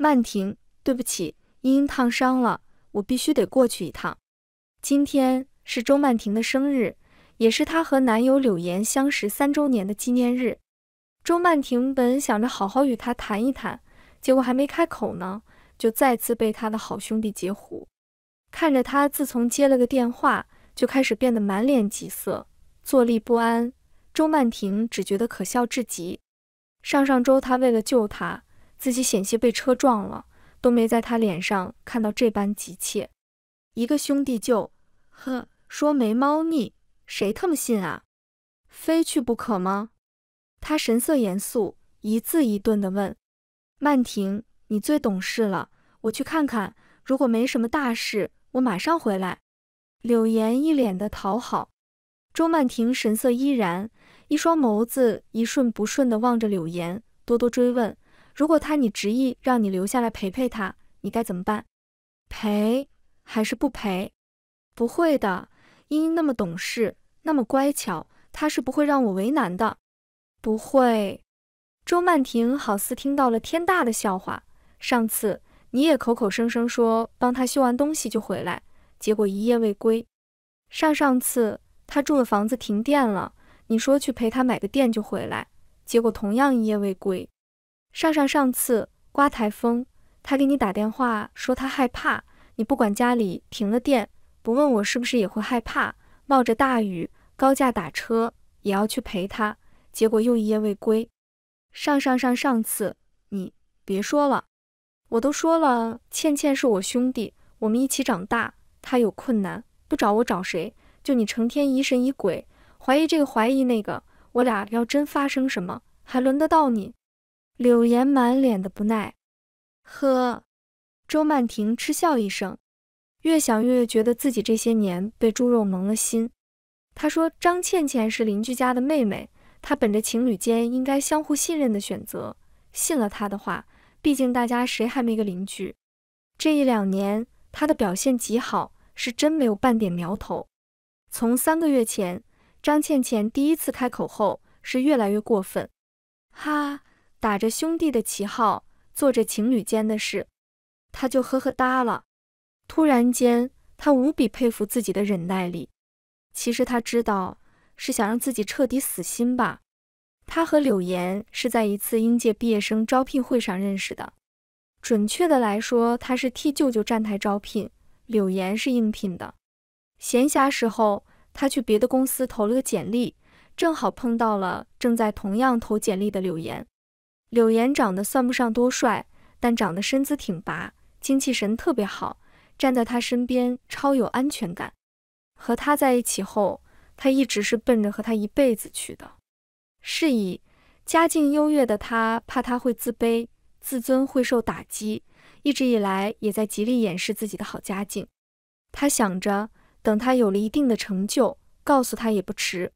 曼婷，对不起，茵茵烫伤了，我必须得过去一趟。今天是周曼婷的生日，也是她和男友柳岩相识三周年的纪念日。周曼婷本想着好好与他谈一谈，结果还没开口呢，就再次被他的好兄弟截胡。看着他自从接了个电话就开始变得满脸急色，坐立不安，周曼婷只觉得可笑至极。上上周他为了救他。自己险些被车撞了，都没在他脸上看到这般急切。一个兄弟就呵说没猫腻，谁他妈信啊？非去不可吗？他神色严肃，一字一顿地问：“曼婷，你最懂事了，我去看看，如果没什么大事，我马上回来。”柳岩一脸的讨好，周曼婷神色依然，一双眸子一顺不顺地望着柳岩，多多追问。如果他你执意让你留下来陪陪他，你该怎么办？陪还是不陪？不会的，茵茵那么懂事，那么乖巧，他是不会让我为难的。不会。周曼婷好似听到了天大的笑话。上次你也口口声声说帮他修完东西就回来，结果一夜未归。上上次他住的房子停电了，你说去陪他买个电就回来，结果同样一夜未归。上上上次刮台风，他给你打电话说他害怕，你不管家里停了电，不问我是不是也会害怕，冒着大雨高价打车也要去陪他，结果又一夜未归。上上上上次你别说了，我都说了，倩倩是我兄弟，我们一起长大，他有困难不找我找谁？就你成天疑神疑鬼，怀疑这个怀疑那个，我俩要真发生什么，还轮得到你？柳岩满脸的不耐，呵。周曼婷嗤笑一声，越想越觉得自己这些年被猪肉蒙了心。她说：“张倩倩是邻居家的妹妹，她本着情侣间应该相互信任的选择，信了她的话。毕竟大家谁还没个邻居？这一两年她的表现极好，是真没有半点苗头。从三个月前张倩倩第一次开口后，是越来越过分。”哈。打着兄弟的旗号做着情侣间的事，他就呵呵哒了。突然间，他无比佩服自己的忍耐力。其实他知道，是想让自己彻底死心吧。他和柳岩是在一次应届毕业生招聘会上认识的。准确的来说，他是替舅舅站台招聘，柳岩是应聘的。闲暇时候，他去别的公司投了个简历，正好碰到了正在同样投简历的柳岩。柳岩长得算不上多帅，但长得身姿挺拔，精气神特别好，站在他身边超有安全感。和他在一起后，他一直是奔着和他一辈子去的。是以，家境优越的他怕他会自卑，自尊会受打击，一直以来也在极力掩饰自己的好家境。他想着，等他有了一定的成就，告诉他也不迟。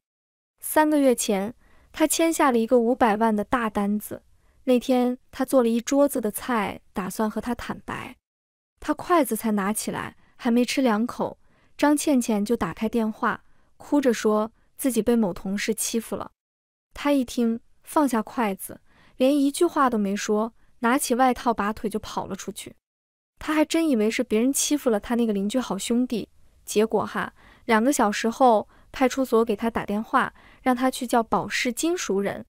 三个月前，他签下了一个五百万的大单子。那天他做了一桌子的菜，打算和他坦白。他筷子才拿起来，还没吃两口，张倩倩就打开电话，哭着说自己被某同事欺负了。他一听，放下筷子，连一句话都没说，拿起外套，拔腿就跑了出去。他还真以为是别人欺负了他那个邻居好兄弟，结果哈，两个小时后，派出所给他打电话，让他去叫保释金赎人。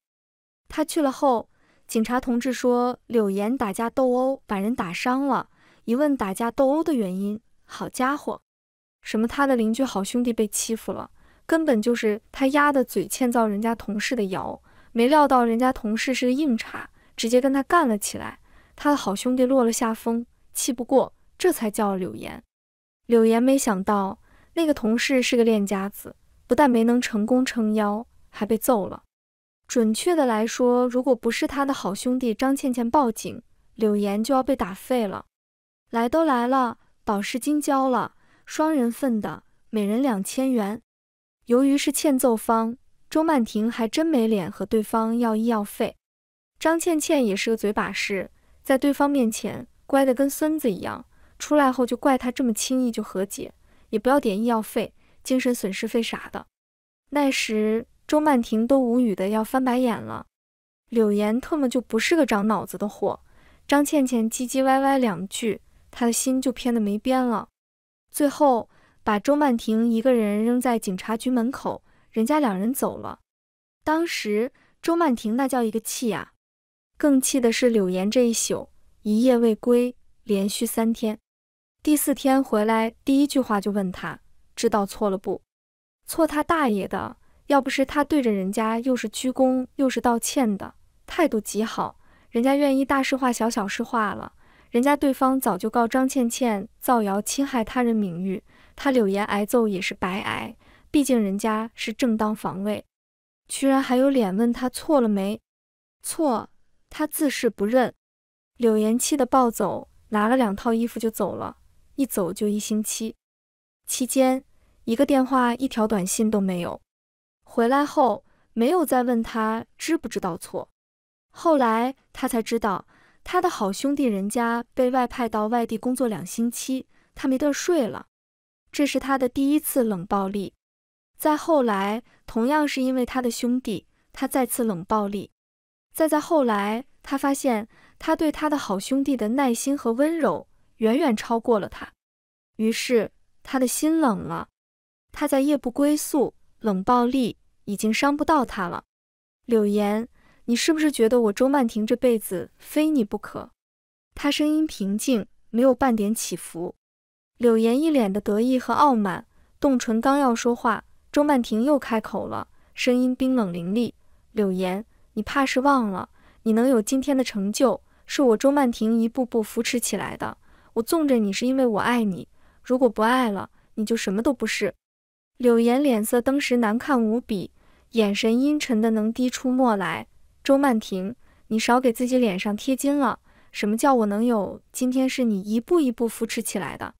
他去了后。警察同志说，柳岩打架斗殴，把人打伤了。一问打架斗殴的原因，好家伙，什么他的邻居好兄弟被欺负了，根本就是他丫的嘴欠造人家同事的谣，没料到人家同事是个硬茬，直接跟他干了起来。他的好兄弟落了下风，气不过，这才叫柳岩。柳岩没想到那个同事是个练家子，不但没能成功撑腰，还被揍了。准确的来说，如果不是他的好兄弟张倩倩报警，柳岩就要被打废了。来都来了，保释金交了，双人份的，每人两千元。由于是欠揍方，周曼婷还真没脸和对方要医药费。张倩倩也是个嘴把式，在对方面前乖的跟孙子一样，出来后就怪他这么轻易就和解，也不要点医药费、精神损失费啥的。那时。周曼婷都无语的要翻白眼了，柳岩特么就不是个长脑子的货。张倩倩唧唧歪歪两句，她的心就偏的没边了。最后把周曼婷一个人扔在警察局门口，人家两人走了。当时周曼婷那叫一个气呀，更气的是柳岩这一宿一夜未归，连续三天，第四天回来第一句话就问她知道错了不？错他大爷的！要不是他对着人家又是鞠躬又是道歉的态度极好，人家愿意大事化小小事化了，人家对方早就告张倩倩造谣侵害他人名誉，他柳岩挨揍也是白挨，毕竟人家是正当防卫，居然还有脸问他错了没？错，他自是不认。柳岩气得暴走，拿了两套衣服就走了，一走就一星期，期间一个电话一条短信都没有。回来后没有再问他知不知道错，后来他才知道他的好兄弟人家被外派到外地工作两星期，他没地儿睡了。这是他的第一次冷暴力。再后来，同样是因为他的兄弟，他再次冷暴力。再再后来，他发现他对他的好兄弟的耐心和温柔远远超过了他，于是他的心冷了。他在夜不归宿，冷暴力。已经伤不到他了，柳岩，你是不是觉得我周曼婷这辈子非你不可？他声音平静，没有半点起伏。柳岩一脸的得意和傲慢，动唇刚要说话，周曼婷又开口了，声音冰冷凌厉：“柳岩，你怕是忘了，你能有今天的成就，是我周曼婷一步步扶持起来的。我纵着你，是因为我爱你。如果不爱了，你就什么都不是。”柳岩脸色登时难看无比，眼神阴沉的能滴出墨来。周曼婷，你少给自己脸上贴金了。什么叫我能有？今天是你一步一步扶持起来的。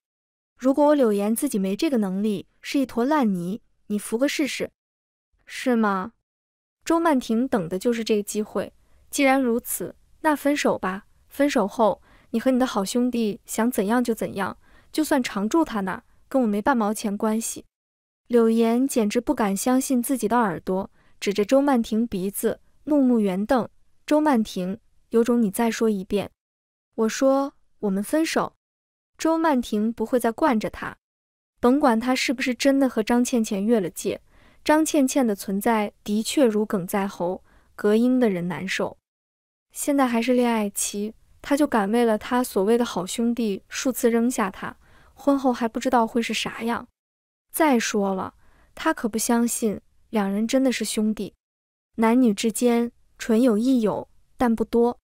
如果我柳岩自己没这个能力，是一坨烂泥，你扶个试试？是吗？周曼婷等的就是这个机会。既然如此，那分手吧。分手后，你和你的好兄弟想怎样就怎样，就算常住他那，儿，跟我没半毛钱关系。柳岩简直不敢相信自己的耳朵，指着周曼婷鼻子，怒目圆瞪。周曼婷，有种你再说一遍！我说我们分手。周曼婷不会再惯着他，甭管他是不是真的和张倩倩越了界。张倩倩的存在的确如鲠在喉，隔音的人难受。现在还是恋爱期，他就敢为了他所谓的好兄弟数次扔下他，婚后还不知道会是啥样。再说了，他可不相信两人真的是兄弟。男女之间纯友谊友，但不多。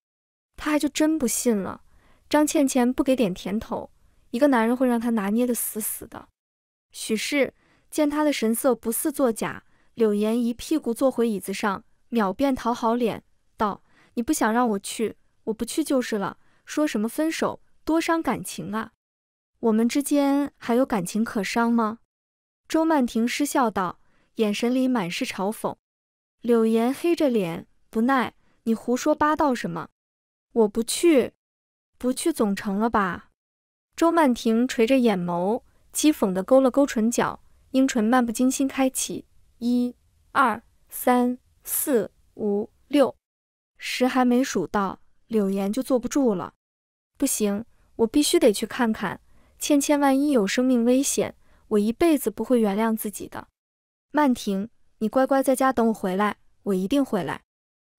他还就真不信了。张倩倩不给点甜头，一个男人会让她拿捏的死死的。许氏见他的神色不似作假，柳岩一屁股坐回椅子上，秒变讨好脸，道：“你不想让我去，我不去就是了。说什么分手，多伤感情啊！我们之间还有感情可伤吗？”周曼婷失笑道，眼神里满是嘲讽。柳岩黑着脸，不耐：“你胡说八道什么？我不去，不去总成了吧？”周曼婷垂着眼眸，讥讽地勾了勾唇角，樱唇漫不经心开启。一、二、三、四、五、六十还没数到，柳岩就坐不住了：“不行，我必须得去看看千千，万一有生命危险。”我一辈子不会原谅自己的，曼婷，你乖乖在家等我回来，我一定回来。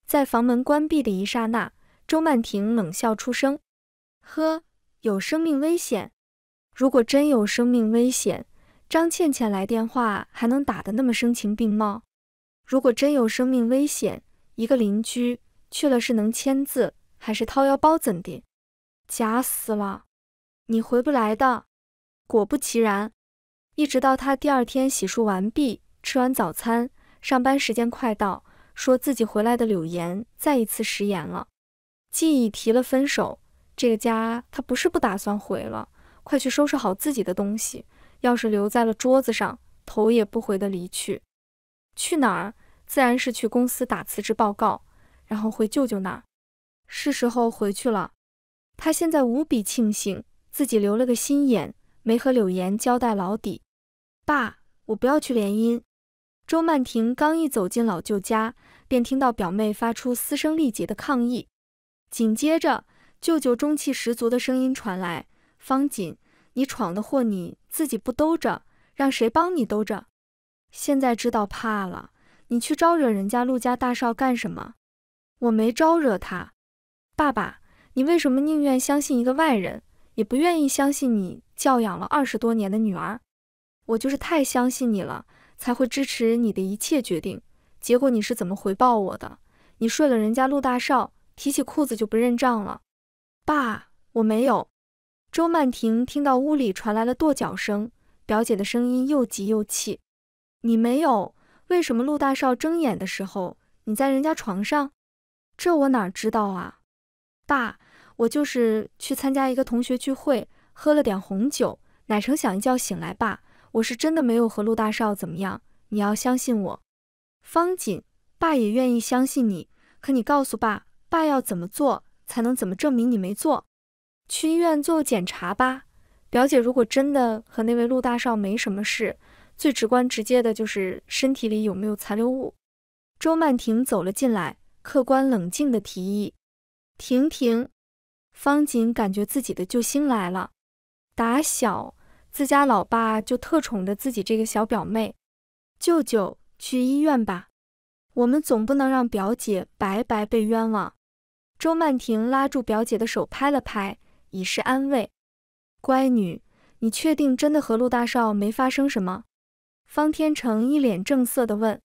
在房门关闭的一刹那，周曼婷冷笑出声：“呵，有生命危险？如果真有生命危险，张倩倩来电话还能打得那么声情并茂？如果真有生命危险，一个邻居去了是能签字还是掏腰包怎地？假死了，你回不来的。果不其然。”一直到他第二天洗漱完毕，吃完早餐，上班时间快到，说自己回来的柳岩再一次食言了。既已提了分手，这个家他不是不打算回了。快去收拾好自己的东西，钥匙留在了桌子上，头也不回的离去。去哪儿？自然是去公司打辞职报告，然后回舅舅那儿。是时候回去了。他现在无比庆幸自己留了个心眼。没和柳岩交代老底，爸，我不要去联姻。周曼婷刚一走进老舅家，便听到表妹发出嘶声力竭的抗议，紧接着舅舅中气十足的声音传来：“方锦，你闯的祸你自己不兜着，让谁帮你兜着？现在知道怕了，你去招惹人家陆家大少干什么？我没招惹他，爸爸，你为什么宁愿相信一个外人？”也不愿意相信你教养了二十多年的女儿，我就是太相信你了，才会支持你的一切决定。结果你是怎么回报我的？你睡了人家陆大少，提起裤子就不认账了。爸，我没有。周曼婷听到屋里传来了跺脚声，表姐的声音又急又气。你没有？为什么陆大少睁眼的时候你在人家床上？这我哪知道啊？爸。我就是去参加一个同学聚会，喝了点红酒，哪成想一觉醒来，爸，我是真的没有和陆大少怎么样，你要相信我。方锦，爸也愿意相信你，可你告诉爸，爸要怎么做才能怎么证明你没做？去医院做个检查吧，表姐，如果真的和那位陆大少没什么事，最直观直接的就是身体里有没有残留物。周曼婷走了进来，客观冷静的提议，婷婷。方锦感觉自己的救星来了。打小自家老爸就特宠着自己这个小表妹。舅舅，去医院吧，我们总不能让表姐白白被冤枉。周曼婷拉住表姐的手，拍了拍，以示安慰。乖女，你确定真的和陆大少没发生什么？方天成一脸正色地问。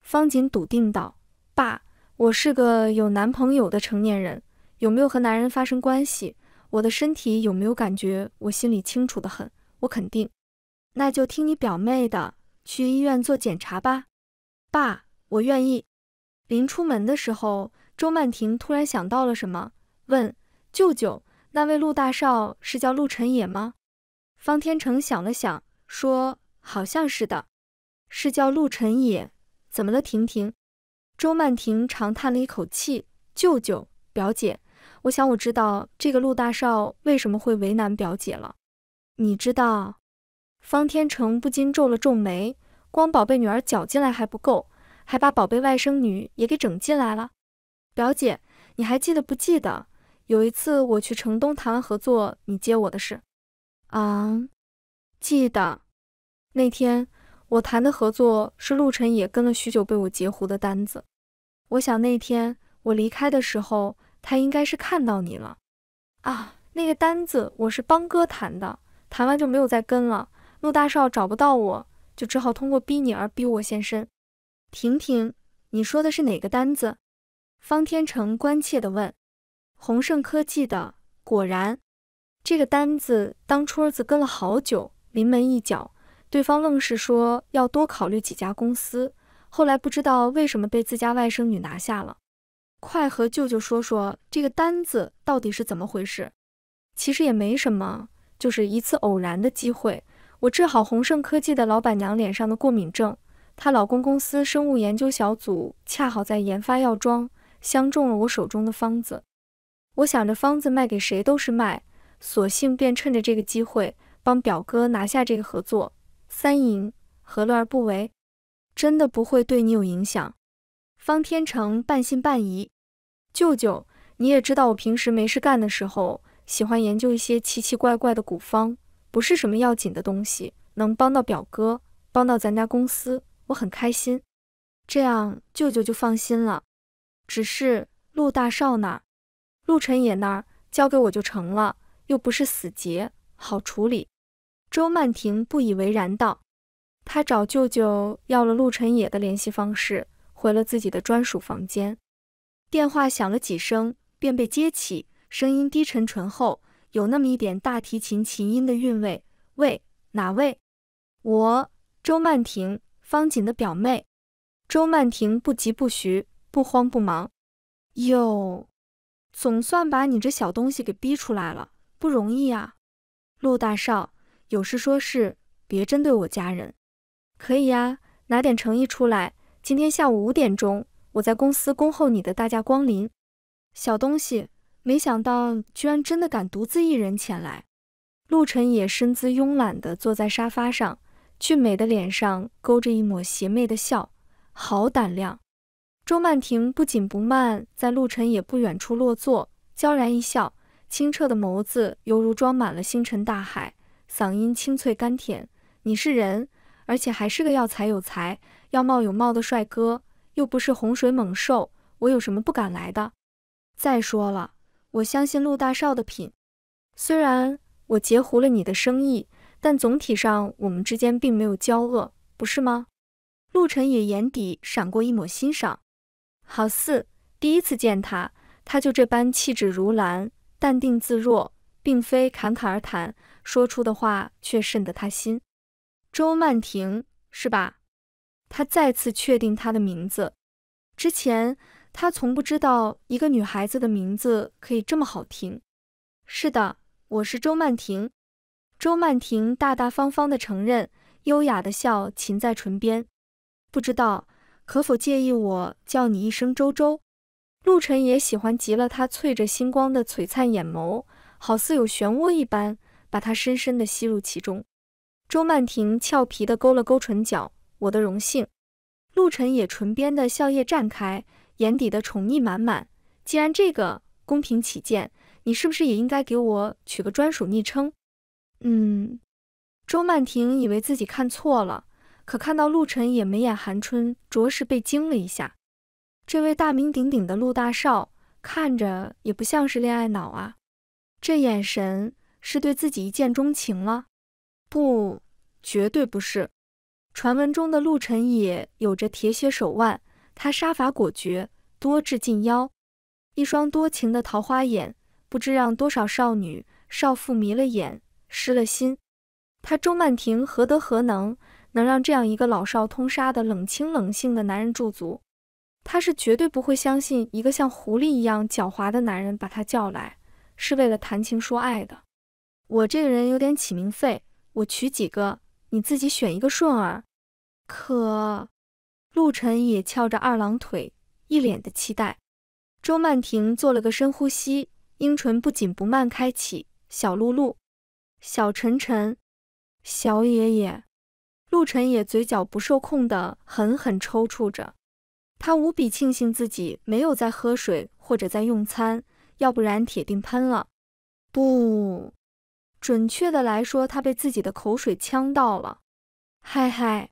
方锦笃定道：“爸，我是个有男朋友的成年人。”有没有和男人发生关系？我的身体有没有感觉？我心里清楚的很，我肯定。那就听你表妹的，去医院做检查吧。爸，我愿意。临出门的时候，周曼婷突然想到了什么，问舅舅：“那位陆大少是叫陆晨也吗？”方天成想了想，说：“好像是的，是叫陆晨也。怎么了，婷婷？”周曼婷长叹了一口气：“舅舅，表姐。”我想我知道这个陆大少为什么会为难表姐了。你知道？方天成不禁皱了皱眉。光宝贝女儿搅进来还不够，还把宝贝外甥女也给整进来了。表姐，你还记得不记得？有一次我去城东谈完合作，你接我的事。啊，记得。那天我谈的合作是陆晨也跟了许久被我截胡的单子。我想那天我离开的时候。他应该是看到你了啊！那个单子我是帮哥谈的，谈完就没有再跟了。陆大少找不到我，就只好通过逼你而逼我现身。婷婷，你说的是哪个单子？方天成关切地问。宏盛科技的，果然，这个单子当初儿子跟了好久，临门一脚，对方愣是说要多考虑几家公司，后来不知道为什么被自家外甥女拿下了。快和舅舅说说这个单子到底是怎么回事。其实也没什么，就是一次偶然的机会，我治好宏盛科技的老板娘脸上的过敏症，她老公公司生物研究小组恰好在研发药妆，相中了我手中的方子。我想着方子卖给谁都是卖，索性便趁着这个机会帮表哥拿下这个合作，三赢何乐而不为？真的不会对你有影响。方天成半信半疑：“舅舅，你也知道我平时没事干的时候，喜欢研究一些奇奇怪怪的古方，不是什么要紧的东西。能帮到表哥，帮到咱家公司，我很开心。这样舅舅就放心了。只是陆大少那儿，陆晨野那儿，交给我就成了，又不是死结，好处理。”周曼婷不以为然道：“他找舅舅要了陆晨野的联系方式。”回了自己的专属房间，电话响了几声，便被接起，声音低沉醇厚，有那么一点大提琴琴音的韵味。喂，哪位？我周曼婷，方锦的表妹。周曼婷不急不徐，不慌不忙。哟，总算把你这小东西给逼出来了，不容易啊。陆大少，有事说事，别针对我家人。可以呀，拿点诚意出来。今天下午五点钟，我在公司恭候你的大驾光临。小东西，没想到居然真的敢独自一人前来。陆晨也身姿慵懒地坐在沙发上，俊美的脸上勾着一抹邪魅的笑。好胆量！周曼婷不紧不慢，在陆晨也不远处落座，娇然一笑，清澈的眸子犹如装满了星辰大海，嗓音清脆甘甜。你是人，而且还是个要才有才。要貌有貌的帅哥，又不是洪水猛兽，我有什么不敢来的？再说了，我相信陆大少的品。虽然我截胡了你的生意，但总体上我们之间并没有交恶，不是吗？陆晨也眼底闪过一抹欣赏，好似第一次见他，他就这般气质如兰，淡定自若，并非侃侃而谈，说出的话却渗得他心。周曼婷，是吧？他再次确定她的名字。之前他从不知道一个女孩子的名字可以这么好听。是的，我是周曼婷。周曼婷大大方方的承认，优雅的笑噙在唇边。不知道可否介意我叫你一声周周？陆晨也喜欢极了她淬着星光的璀璨眼眸，好似有漩涡一般，把她深深的吸入其中。周曼婷俏皮的勾了勾唇角。我的荣幸，陆晨也唇边的笑靥绽开，眼底的宠溺满满。既然这个公平起见，你是不是也应该给我取个专属昵称？嗯。周曼婷以为自己看错了，可看到陆晨也眉眼含春，着实被惊了一下。这位大名鼎鼎的陆大少，看着也不像是恋爱脑啊。这眼神是对自己一见钟情了？不，绝对不是。传闻中的陆晨野有着铁血手腕，他杀伐果决，多智近妖，一双多情的桃花眼，不知让多少少女少妇迷了眼，失了心。他周曼婷何德何能，能让这样一个老少通杀的冷清冷性的男人驻足？他是绝对不会相信一个像狐狸一样狡猾的男人把他叫来是为了谈情说爱的。我这个人有点起名费，我取几个。你自己选一个顺耳，可陆晨也翘着二郎腿，一脸的期待。周曼婷做了个深呼吸，樱唇不紧不慢开启：“小露露，小晨晨，小爷爷。”陆晨也嘴角不受控的狠狠抽搐着，他无比庆幸自己没有在喝水或者在用餐，要不然铁定喷了。不。准确的来说，他被自己的口水呛到了。嗨嗨，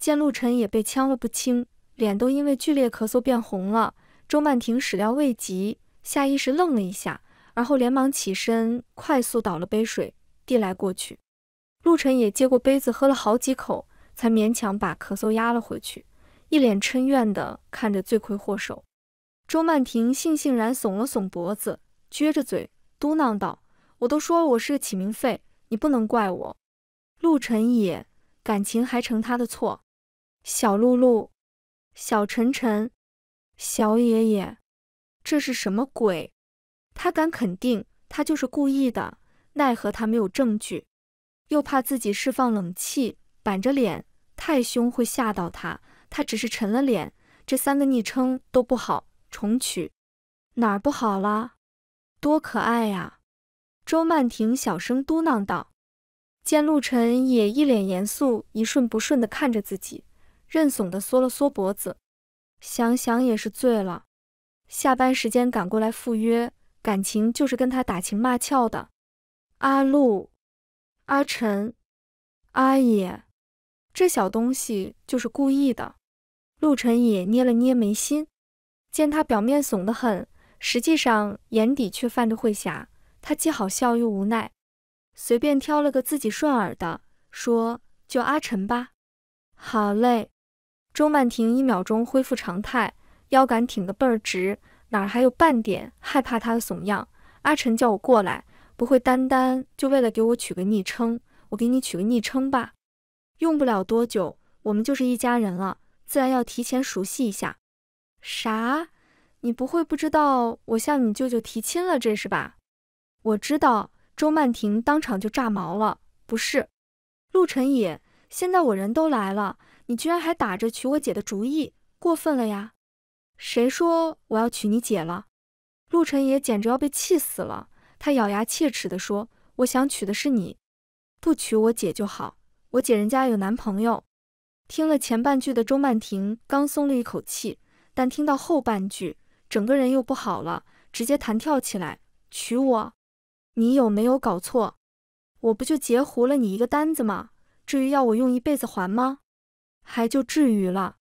见陆晨也被呛了不轻，脸都因为剧烈咳嗽变红了。周曼婷始料未及，下意识愣了一下，而后连忙起身，快速倒了杯水递来过去。陆晨也接过杯子，喝了好几口，才勉强把咳嗽压了回去，一脸嗔怨的看着罪魁祸首。周曼婷悻悻然耸了耸脖子，撅着嘴嘟囔道。我都说我是个起名费，你不能怪我。陆晨也，感情还成他的错。小露露，小晨晨，小爷爷，这是什么鬼？他敢肯定，他就是故意的。奈何他没有证据，又怕自己释放冷气，板着脸太凶会吓到他。他只是沉了脸。这三个昵称都不好，重取。哪儿不好啦？多可爱呀！周曼婷小声嘟囔道：“见陆晨也一脸严肃，一瞬不瞬的看着自己，认怂的缩了缩脖子。想想也是醉了，下班时间赶过来赴约，感情就是跟他打情骂俏的。阿陆、阿晨、阿野，这小东西就是故意的。”陆晨也捏了捏眉心，见他表面怂得很，实际上眼底却泛着晦霞。他既好笑又无奈，随便挑了个自己顺耳的，说：“就阿晨吧。”好嘞。周曼婷一秒钟恢复常态，腰杆挺得倍儿直，哪还有半点害怕他的怂样？阿晨叫我过来，不会单单就为了给我取个昵称？我给你取个昵称吧。用不了多久，我们就是一家人了，自然要提前熟悉一下。啥？你不会不知道我向你舅舅提亲了这是吧？我知道，周曼婷当场就炸毛了。不是，陆晨野，现在我人都来了，你居然还打着娶我姐的主意，过分了呀！谁说我要娶你姐了？陆晨野简直要被气死了，他咬牙切齿地说：“我想娶的是你，不娶我姐就好。我姐人家有男朋友。”听了前半句的周曼婷刚松了一口气，但听到后半句，整个人又不好了，直接弹跳起来：“娶我！”你有没有搞错？我不就截胡了你一个单子吗？至于要我用一辈子还吗？还就至于了？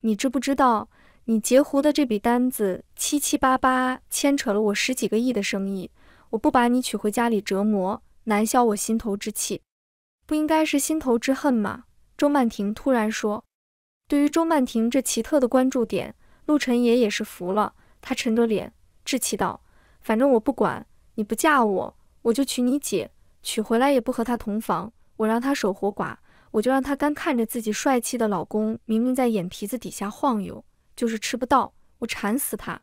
你知不知道，你截胡的这笔单子七七八八牵扯了我十几个亿的生意，我不把你娶回家里折磨，难消我心头之气。不应该是心头之恨吗？周曼婷突然说。对于周曼婷这奇特的关注点，陆晨爷也是服了。他沉着脸，稚气道：“反正我不管。”你不嫁我，我就娶你姐。娶回来也不和她同房，我让她守活寡。我就让她干看着自己帅气的老公明明在眼皮子底下晃悠，就是吃不到。我馋死她！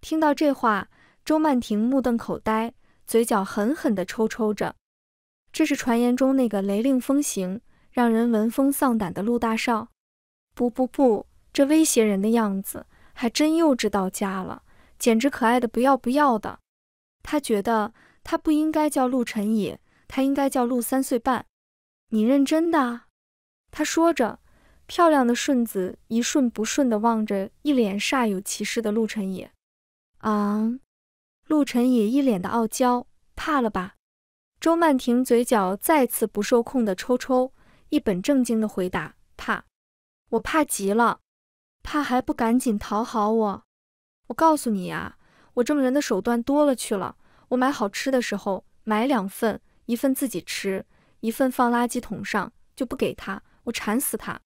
听到这话，周曼婷目瞪口呆，嘴角狠狠地抽抽着。这是传言中那个雷令风行、让人闻风丧胆的陆大少。不不不，这威胁人的样子还真幼稚到家了，简直可爱的不要不要的。他觉得他不应该叫陆晨野，他应该叫陆三岁半。你认真的？他说着，漂亮的顺子一瞬不顺地望着一脸煞有其事的陆晨野。啊！陆晨野一脸的傲娇，怕了吧？周曼婷嘴角再次不受控的抽抽，一本正经的回答：怕，我怕极了，怕还不赶紧讨好我？我告诉你啊！我这么人的手段多了去了。我买好吃的时候买两份，一份自己吃，一份放垃圾桶上，就不给他。我馋死他。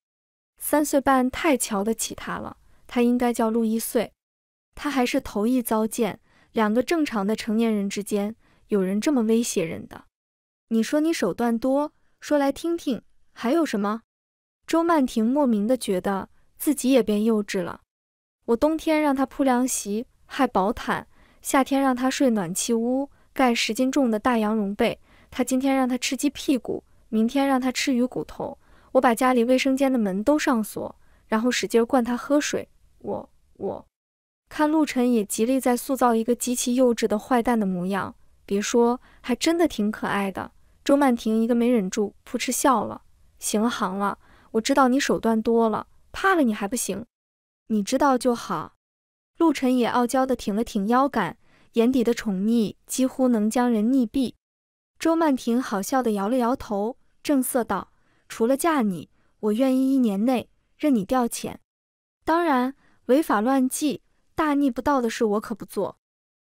三岁半太瞧得起他了，他应该叫陆一岁。他还是头一遭见两个正常的成年人之间有人这么威胁人的。你说你手段多，说来听听，还有什么？周曼婷莫名的觉得自己也变幼稚了。我冬天让他铺凉席。害薄毯，夏天让他睡暖气屋，盖十斤重的大羊绒被。他今天让他吃鸡屁股，明天让他吃鱼骨头。我把家里卫生间的门都上锁，然后使劲灌他喝水。我我看陆晨也极力在塑造一个极其幼稚的坏蛋的模样，别说，还真的挺可爱的。周曼婷一个没忍住，扑哧笑了。行了行了，我知道你手段多了，怕了你还不行？你知道就好。陆晨也傲娇的挺了挺腰杆，眼底的宠溺几乎能将人溺毙。周曼婷好笑的摇了摇头，正色道：“除了嫁你，我愿意一年内任你调遣。当然，违法乱纪、大逆不道的事我可不做。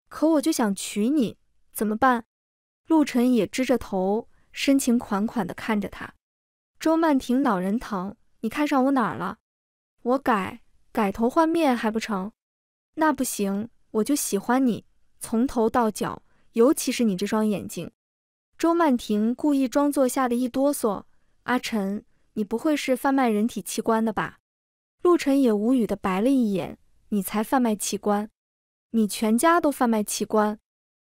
可我就想娶你，怎么办？”陆晨也支着头，深情款款的看着他。周曼婷恼人疼，你看上我哪儿了？我改改头换面还不成？那不行，我就喜欢你，从头到脚，尤其是你这双眼睛。周曼婷故意装作吓得一哆嗦：“阿晨，你不会是贩卖人体器官的吧？”陆晨也无语的白了一眼：“你才贩卖器官，你全家都贩卖器官。”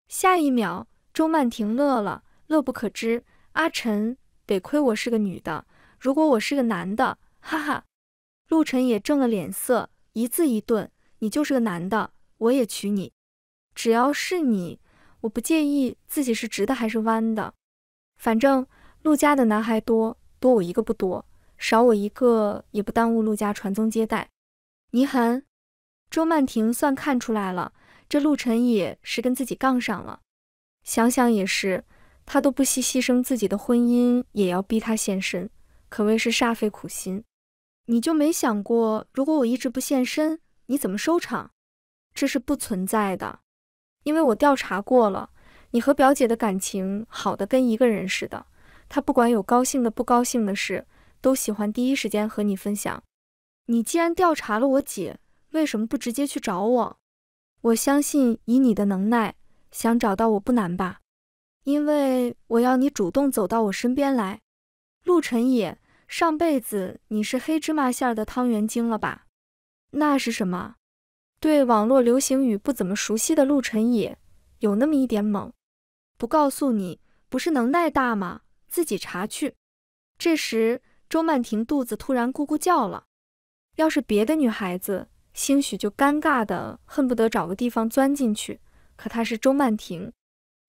下一秒，周曼婷乐了，乐不可支：“阿晨，得亏我是个女的，如果我是个男的，哈哈。”陆晨也正了脸色，一字一顿。你就是个男的，我也娶你。只要是你，我不介意自己是直的还是弯的。反正陆家的男孩多多，我一个不多，少我一个也不耽误陆家传宗接代。倪恒，周曼婷算看出来了，这陆晨也是跟自己杠上了。想想也是，他都不惜牺牲自己的婚姻也要逼他现身，可谓是煞费苦心。你就没想过，如果我一直不现身？你怎么收场？这是不存在的，因为我调查过了，你和表姐的感情好的跟一个人似的，她不管有高兴的不高兴的事，都喜欢第一时间和你分享。你既然调查了我姐，为什么不直接去找我？我相信以你的能耐，想找到我不难吧？因为我要你主动走到我身边来。陆晨野，上辈子你是黑芝麻馅的汤圆精了吧？那是什么？对网络流行语不怎么熟悉的陆晨也有那么一点懵。不告诉你，不是能耐大吗？自己查去。这时，周曼婷肚子突然咕咕叫了。要是别的女孩子，兴许就尴尬的恨不得找个地方钻进去。可她是周曼婷，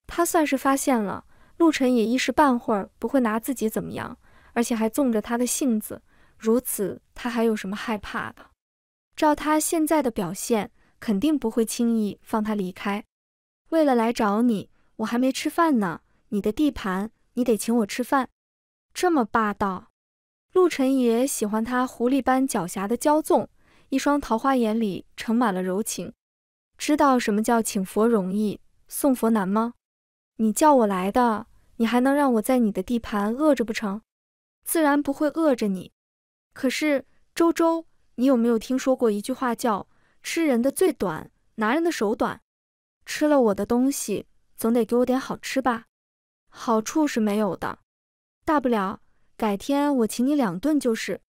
她算是发现了，陆晨也一时半会不会拿自己怎么样，而且还纵着他的性子。如此，她还有什么害怕的？照他现在的表现，肯定不会轻易放他离开。为了来找你，我还没吃饭呢。你的地盘，你得请我吃饭。这么霸道，陆晨也喜欢他狐狸般狡黠的骄纵，一双桃花眼里盛满了柔情。知道什么叫请佛容易送佛难吗？你叫我来的，你还能让我在你的地盘饿着不成？自然不会饿着你。可是周周。你有没有听说过一句话叫“吃人的最短，拿人的手短”，吃了我的东西，总得给我点好吃吧？好处是没有的，大不了改天我请你两顿就是。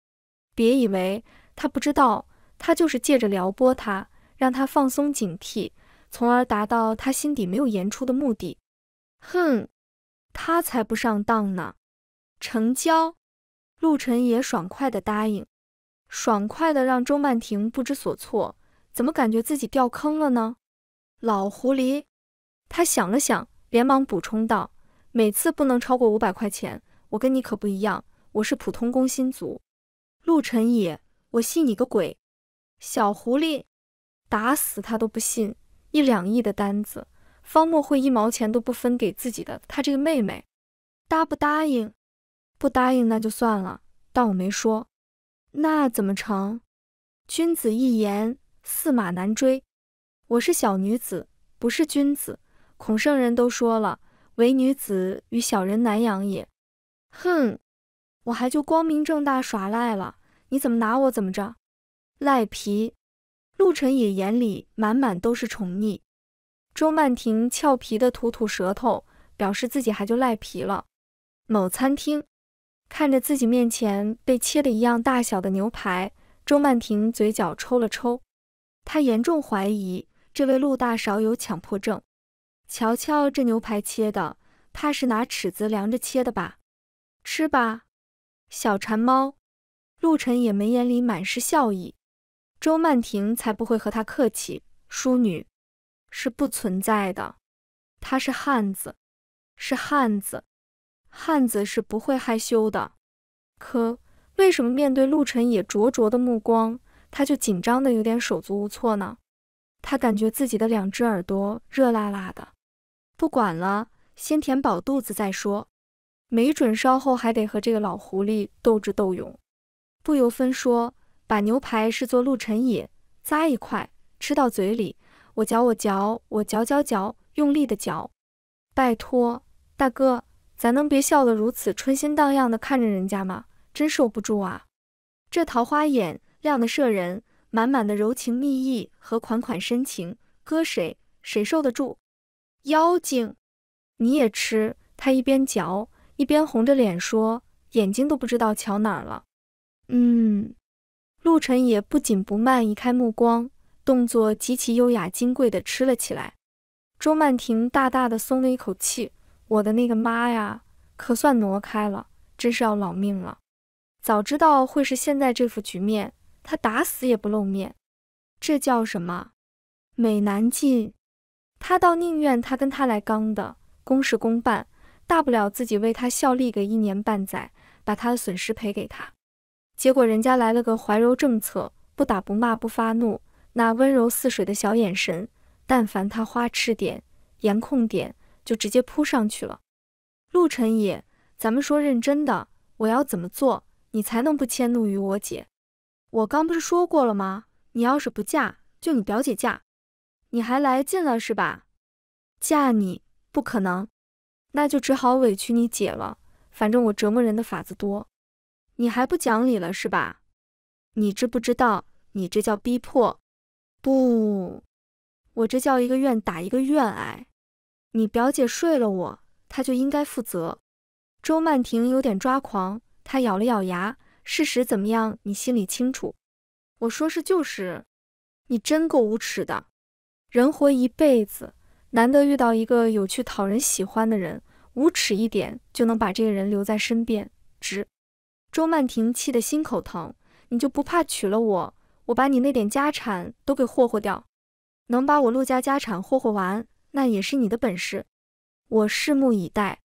别以为他不知道，他就是借着撩拨他，让他放松警惕，从而达到他心底没有言出的目的。哼，他才不上当呢。成交，陆晨也爽快地答应。爽快的让周曼婷不知所措，怎么感觉自己掉坑了呢？老狐狸，他想了想，连忙补充道：“每次不能超过五百块钱，我跟你可不一样，我是普通工薪族。”陆晨野，我信你个鬼！小狐狸，打死他都不信，一两亿的单子，方墨会一毛钱都不分给自己的他这个妹妹？答不答应？不答应那就算了，当我没说。那怎么成？君子一言，驷马难追。我是小女子，不是君子。孔圣人都说了，唯女子与小人难养也。哼，我还就光明正大耍赖了，你怎么拿我怎么着？赖皮！陆晨也眼里满满都是宠溺。周曼婷俏皮的吐吐舌头，表示自己还就赖皮了。某餐厅。看着自己面前被切的一样大小的牛排，周曼婷嘴角抽了抽。她严重怀疑这位陆大少有强迫症。瞧瞧这牛排切的，怕是拿尺子量着切的吧？吃吧，小馋猫。陆晨也眉眼里满是笑意。周曼婷才不会和他客气，淑女是不存在的，他是汉子，是汉子。汉子是不会害羞的，可为什么面对陆晨野灼灼的目光，他就紧张的有点手足无措呢？他感觉自己的两只耳朵热辣辣的。不管了，先填饱肚子再说。没准稍后还得和这个老狐狸斗智斗勇。不由分说，把牛排视作陆晨野扎一块，吃到嘴里，我嚼我嚼我嚼嚼嚼，用力的嚼。拜托，大哥。咱能别笑得如此春心荡漾的看着人家吗？真受不住啊！这桃花眼亮得摄人，满满的柔情蜜意和款款深情，搁谁谁受得住？妖精，你也吃。他一边嚼一边红着脸说，眼睛都不知道瞧哪儿了。嗯，陆晨也不紧不慢移开目光，动作极其优雅金贵的吃了起来。周曼婷大大的松了一口气。我的那个妈呀，可算挪开了，真是要老命了！早知道会是现在这副局面，他打死也不露面。这叫什么？美男计！他倒宁愿他跟他来刚的，公事公办，大不了自己为他效力个一年半载，把他的损失赔给他。结果人家来了个怀柔政策，不打不骂不发怒，那温柔似水的小眼神，但凡他花痴点、颜控点。就直接扑上去了。陆晨野，咱们说认真的，我要怎么做，你才能不迁怒于我姐？我刚不是说过了吗？你要是不嫁，就你表姐嫁。你还来劲了是吧？嫁你不可能，那就只好委屈你姐了。反正我折磨人的法子多，你还不讲理了是吧？你知不知道，你这叫逼迫？不，我这叫一个愿打一个愿挨。你表姐睡了我，她就应该负责。周曼婷有点抓狂，她咬了咬牙，事实怎么样你心里清楚。我说是就是，你真够无耻的。人活一辈子，难得遇到一个有趣讨人喜欢的人，无耻一点就能把这个人留在身边，值。周曼婷气得心口疼，你就不怕娶了我，我把你那点家产都给霍霍掉，能把我陆家家产霍霍完？那也是你的本事，我拭目以待。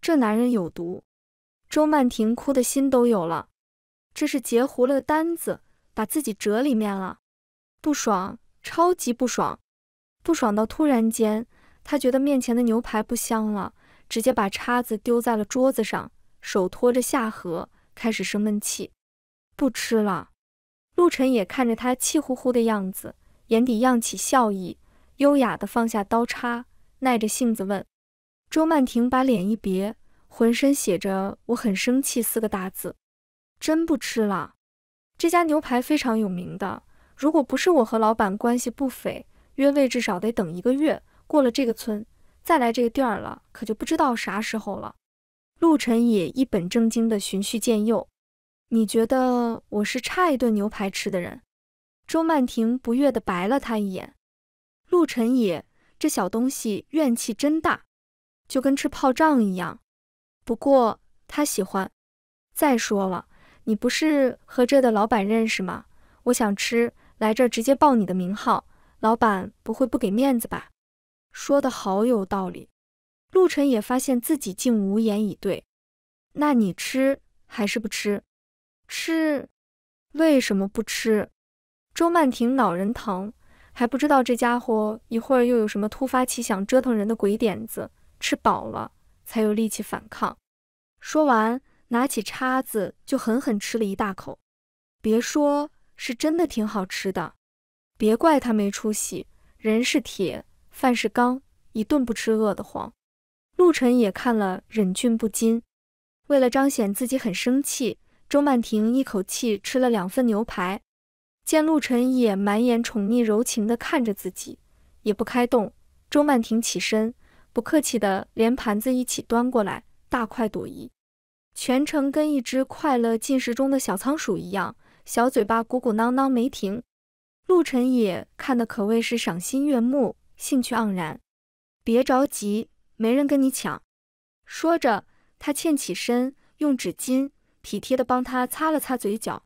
这男人有毒，周曼婷哭的心都有了。这是截胡了单子，把自己折里面了，不爽，超级不爽，不爽到突然间，他觉得面前的牛排不香了，直接把叉子丢在了桌子上，手托着下颌开始生闷气，不吃了。陆晨也看着他气呼呼的样子，眼底漾起笑意。优雅地放下刀叉，耐着性子问：“周曼婷，把脸一别，浑身写着‘我很生气’四个大字，真不吃了。这家牛排非常有名的，如果不是我和老板关系不菲，约位至少得等一个月。过了这个村，再来这个店儿了，可就不知道啥时候了。”陆晨也一本正经地循序渐诱：“你觉得我是差一顿牛排吃的人？”周曼婷不悦地白了他一眼。陆晨也，这小东西怨气真大，就跟吃炮仗一样。不过他喜欢。再说了，你不是和这的老板认识吗？我想吃，来这直接报你的名号，老板不会不给面子吧？说的好有道理。陆晨也发现自己竟无言以对。那你吃还是不吃？吃？为什么不吃？周曼婷脑仁疼。还不知道这家伙一会儿又有什么突发奇想折腾人的鬼点子，吃饱了才有力气反抗。说完，拿起叉子就狠狠吃了一大口，别说是真的挺好吃的，别怪他没出息，人是铁，饭是钢，一顿不吃饿得慌。陆晨也看了，忍俊不禁。为了彰显自己很生气，周曼婷一口气吃了两份牛排。见陆晨也满眼宠溺柔情地看着自己，也不开动。周曼婷起身，不客气地连盘子一起端过来，大快朵颐，全程跟一只快乐进食中的小仓鼠一样，小嘴巴鼓鼓囊囊没停。陆晨也看的可谓是赏心悦目，兴趣盎然。别着急，没人跟你抢。说着，他欠起身，用纸巾体贴地帮他擦了擦嘴角。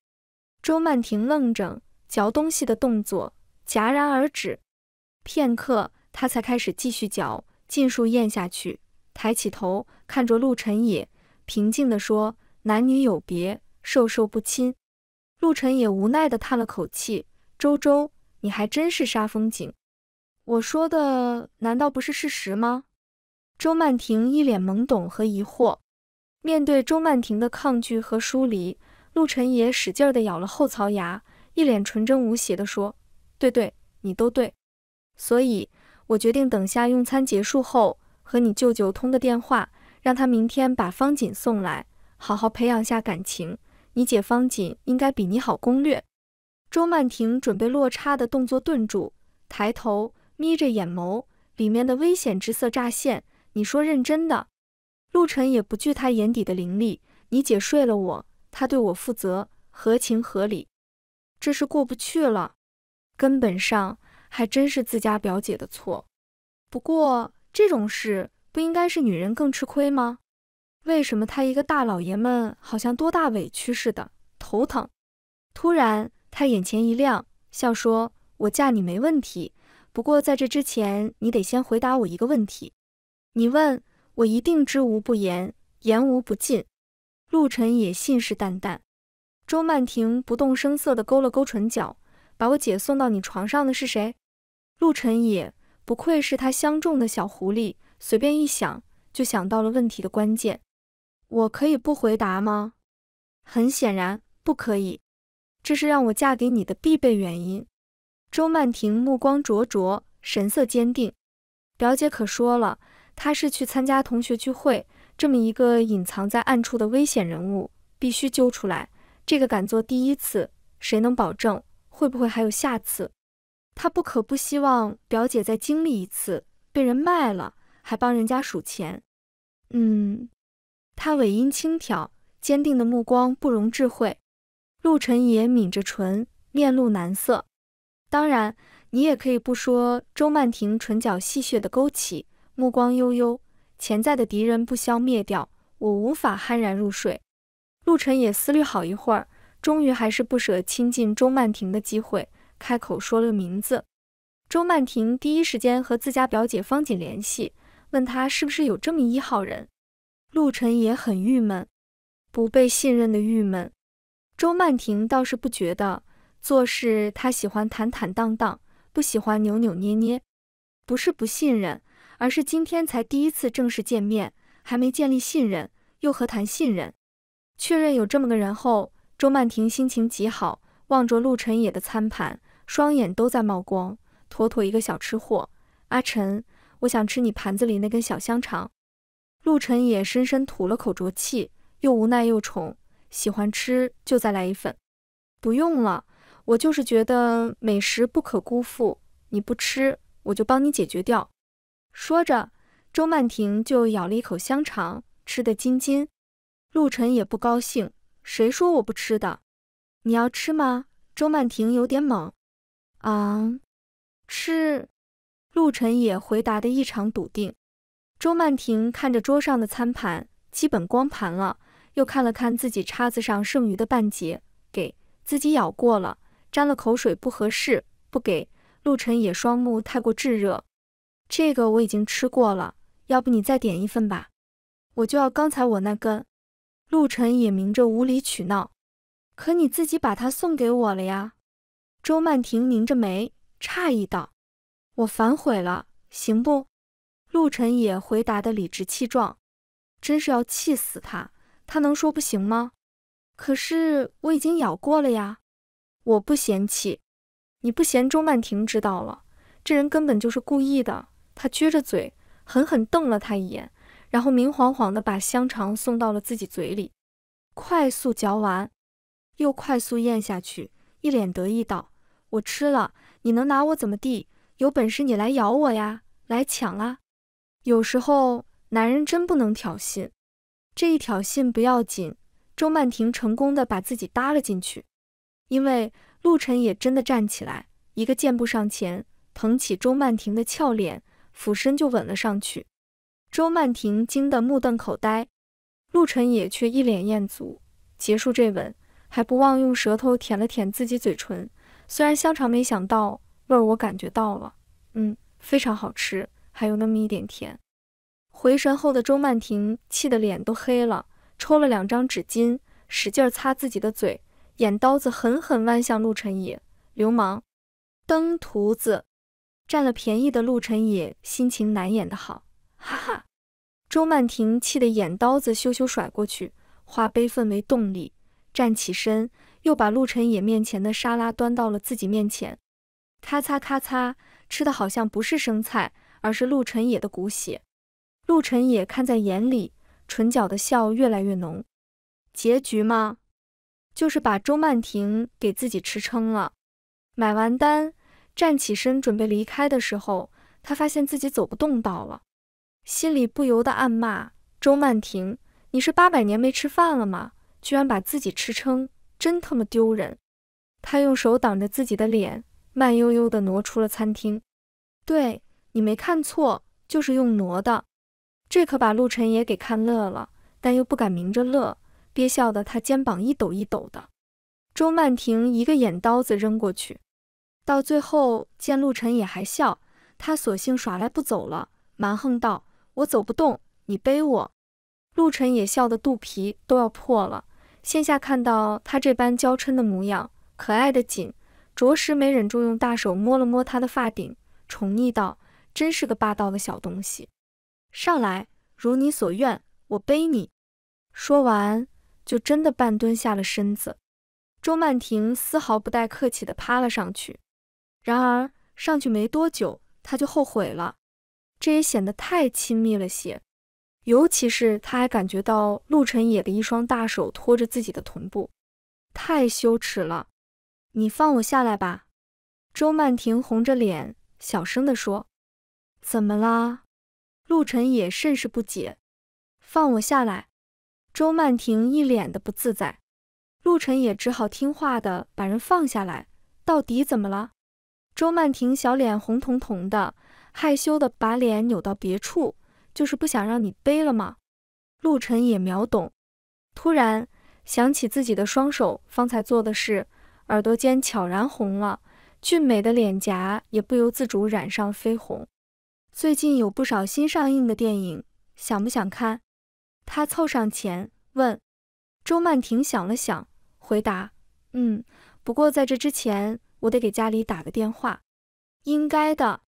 周曼婷愣怔，嚼东西的动作戛然而止，片刻，他才开始继续嚼，尽数咽下去，抬起头看着陆晨野，平静地说：“男女有别，授受不亲。”陆晨野无奈地叹了口气：“周周，你还真是煞风景。我说的难道不是事实吗？”周曼婷一脸懵懂和疑惑。面对周曼婷的抗拒和疏离，陆晨野使劲地咬了后槽牙。一脸纯真无邪的说：“对，对你都对，所以我决定等下用餐结束后和你舅舅通个电话，让他明天把方锦送来，好好培养下感情。你姐方锦应该比你好攻略。”周曼婷准备落差的动作顿住，抬头眯着眼眸，里面的危险之色乍现。你说认真的？陆晨也不惧他眼底的凌厉。你姐睡了我，他对我负责，合情合理。这是过不去了，根本上还真是自家表姐的错。不过这种事不应该是女人更吃亏吗？为什么他一个大老爷们好像多大委屈似的，头疼。突然他眼前一亮，笑说：“我嫁你没问题，不过在这之前你得先回答我一个问题。你问我一定知无不言，言无不尽。”陆晨也信誓旦旦。周曼婷不动声色地勾了勾唇角，把我姐送到你床上的是谁？陆晨也不愧是他相中的小狐狸，随便一想就想到了问题的关键。我可以不回答吗？很显然，不可以。这是让我嫁给你的必备原因。周曼婷目光灼灼，神色坚定。表姐可说了，她是去参加同学聚会，这么一个隐藏在暗处的危险人物，必须揪出来。这个敢做第一次，谁能保证会不会还有下次？他不可不希望表姐再经历一次被人卖了，还帮人家数钱。嗯，他尾音轻挑，坚定的目光不容置喙。陆晨也抿着唇，面露难色。当然，你也可以不说。周曼婷唇角戏谑的勾起，目光悠悠。潜在的敌人不消灭掉，我无法酣然入睡。陆晨也思虑好一会儿，终于还是不舍亲近周曼婷的机会，开口说了名字。周曼婷第一时间和自家表姐方锦联系，问她是不是有这么一号人。陆晨也很郁闷，不被信任的郁闷。周曼婷倒是不觉得，做事她喜欢坦坦荡荡，不喜欢扭扭捏捏。不是不信任，而是今天才第一次正式见面，还没建立信任，又何谈信任？确认有这么个人后，周曼婷心情极好，望着陆晨野的餐盘，双眼都在冒光，妥妥一个小吃货。阿晨，我想吃你盘子里那根小香肠。陆晨野深深吐了口浊气，又无奈又宠，喜欢吃就再来一份。不用了，我就是觉得美食不可辜负，你不吃我就帮你解决掉。说着，周曼婷就咬了一口香肠，吃得津津。陆晨也不高兴，谁说我不吃的？你要吃吗？周曼婷有点猛。啊，吃。陆晨也回答的异常笃定。周曼婷看着桌上的餐盘，基本光盘了，又看了看自己叉子上剩余的半截，给自己咬过了，沾了口水不合适，不给。陆晨也双目太过炙热，这个我已经吃过了，要不你再点一份吧？我就要刚才我那根。陆晨也明着无理取闹，可你自己把它送给我了呀！周曼婷拧着眉，诧异道：“我反悔了，行不？”陆晨也回答的理直气壮，真是要气死他！他能说不行吗？可是我已经咬过了呀，我不嫌弃，你不嫌周曼婷知道了，这人根本就是故意的。他撅着嘴，狠狠瞪了他一眼。然后明晃晃地把香肠送到了自己嘴里，快速嚼完，又快速咽下去，一脸得意道：“我吃了，你能拿我怎么地？有本事你来咬我呀，来抢啊！”有时候男人真不能挑衅，这一挑衅不要紧，周曼婷成功地把自己搭了进去，因为陆晨也真的站起来，一个箭步上前，捧起周曼婷的俏脸，俯身就吻了上去。周曼婷惊得目瞪口呆，陆晨也却一脸艳足，结束这吻还不忘用舌头舔了舔自己嘴唇。虽然香肠没想到味儿，我感觉到了，嗯，非常好吃，还有那么一点甜。回神后的周曼婷气得脸都黑了，抽了两张纸巾，使劲擦自己的嘴，眼刀子狠狠剜向陆晨野，流氓，登徒子。占了便宜的陆晨野心情难掩的好。哈哈，周曼婷气得眼刀子羞羞甩过去，化悲愤为动力，站起身，又把陆晨野面前的沙拉端到了自己面前。咔嚓咔嚓，吃的好像不是生菜，而是陆晨野的骨血。陆晨野看在眼里，唇角的笑越来越浓。结局嘛，就是把周曼婷给自己吃撑了。买完单，站起身准备离开的时候，他发现自己走不动道了。心里不由得暗骂：“周曼婷，你是八百年没吃饭了吗？居然把自己吃撑，真他妈丢人！”他用手挡着自己的脸，慢悠悠地挪出了餐厅。对你没看错，就是用挪的。这可把陆晨也给看乐了，但又不敢明着乐，憋笑的他肩膀一抖一抖的。周曼婷一个眼刀子扔过去，到最后见陆晨也还笑，他索性耍赖不走了，蛮横道。我走不动，你背我。陆晨也笑得肚皮都要破了，线下看到他这般娇嗔的模样，可爱的紧，着实没忍住，用大手摸了摸他的发顶，宠溺道：“真是个霸道的小东西。”上来，如你所愿，我背你。说完，就真的半蹲下了身子。周曼婷丝毫不带客气地趴了上去，然而上去没多久，她就后悔了。这也显得太亲密了些，尤其是他还感觉到陆晨野的一双大手托着自己的臀部，太羞耻了。你放我下来吧，周曼婷红着脸小声地说。怎么啦？陆晨野甚是不解。放我下来。周曼婷一脸的不自在。陆晨野只好听话的把人放下来。到底怎么了？周曼婷小脸红彤彤的。害羞的把脸扭到别处，就是不想让你背了吗？陆晨也秒懂，突然想起自己的双手方才做的事，耳朵尖悄然红了，俊美的脸颊也不由自主染上绯红。最近有不少新上映的电影，想不想看？他凑上前问。周曼婷想了想，回答：“嗯，不过在这之前，我得给家里打个电话。”应该的。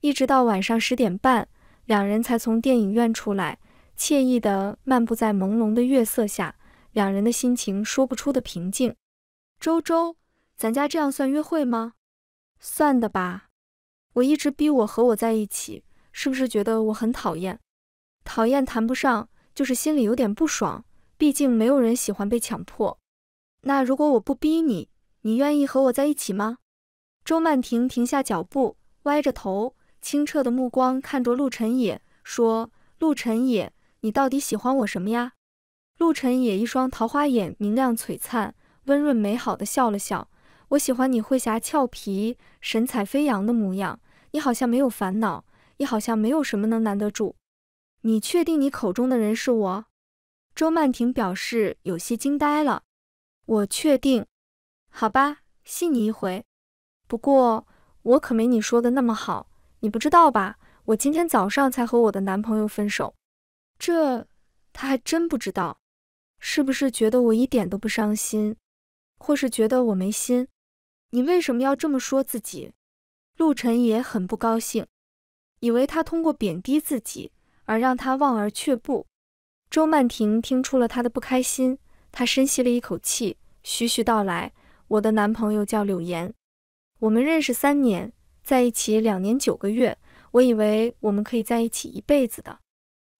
一直到晚上十点半，两人才从电影院出来，惬意地漫步在朦胧的月色下，两人的心情说不出的平静。周周，咱家这样算约会吗？算的吧。我一直逼我和我在一起，是不是觉得我很讨厌？讨厌谈不上，就是心里有点不爽，毕竟没有人喜欢被强迫。那如果我不逼你，你愿意和我在一起吗？周曼婷停下脚步，歪着头。清澈的目光看着陆晨野，说：“陆晨野，你到底喜欢我什么呀？”陆晨野一双桃花眼明亮璀璨，温润美好的笑了笑：“我喜欢你慧霞俏皮、神采飞扬的模样。你好像没有烦恼，你好像没有什么能难得住。”你确定你口中的人是我？周曼婷表示有些惊呆了。我确定。好吧，信你一回。不过我可没你说的那么好。你不知道吧？我今天早上才和我的男朋友分手，这他还真不知道。是不是觉得我一点都不伤心，或是觉得我没心？你为什么要这么说自己？陆晨也很不高兴，以为他通过贬低自己而让他望而却步。周曼婷听出了他的不开心，她深吸了一口气，徐徐道来：“我的男朋友叫柳岩，我们认识三年。”在一起两年九个月，我以为我们可以在一起一辈子的，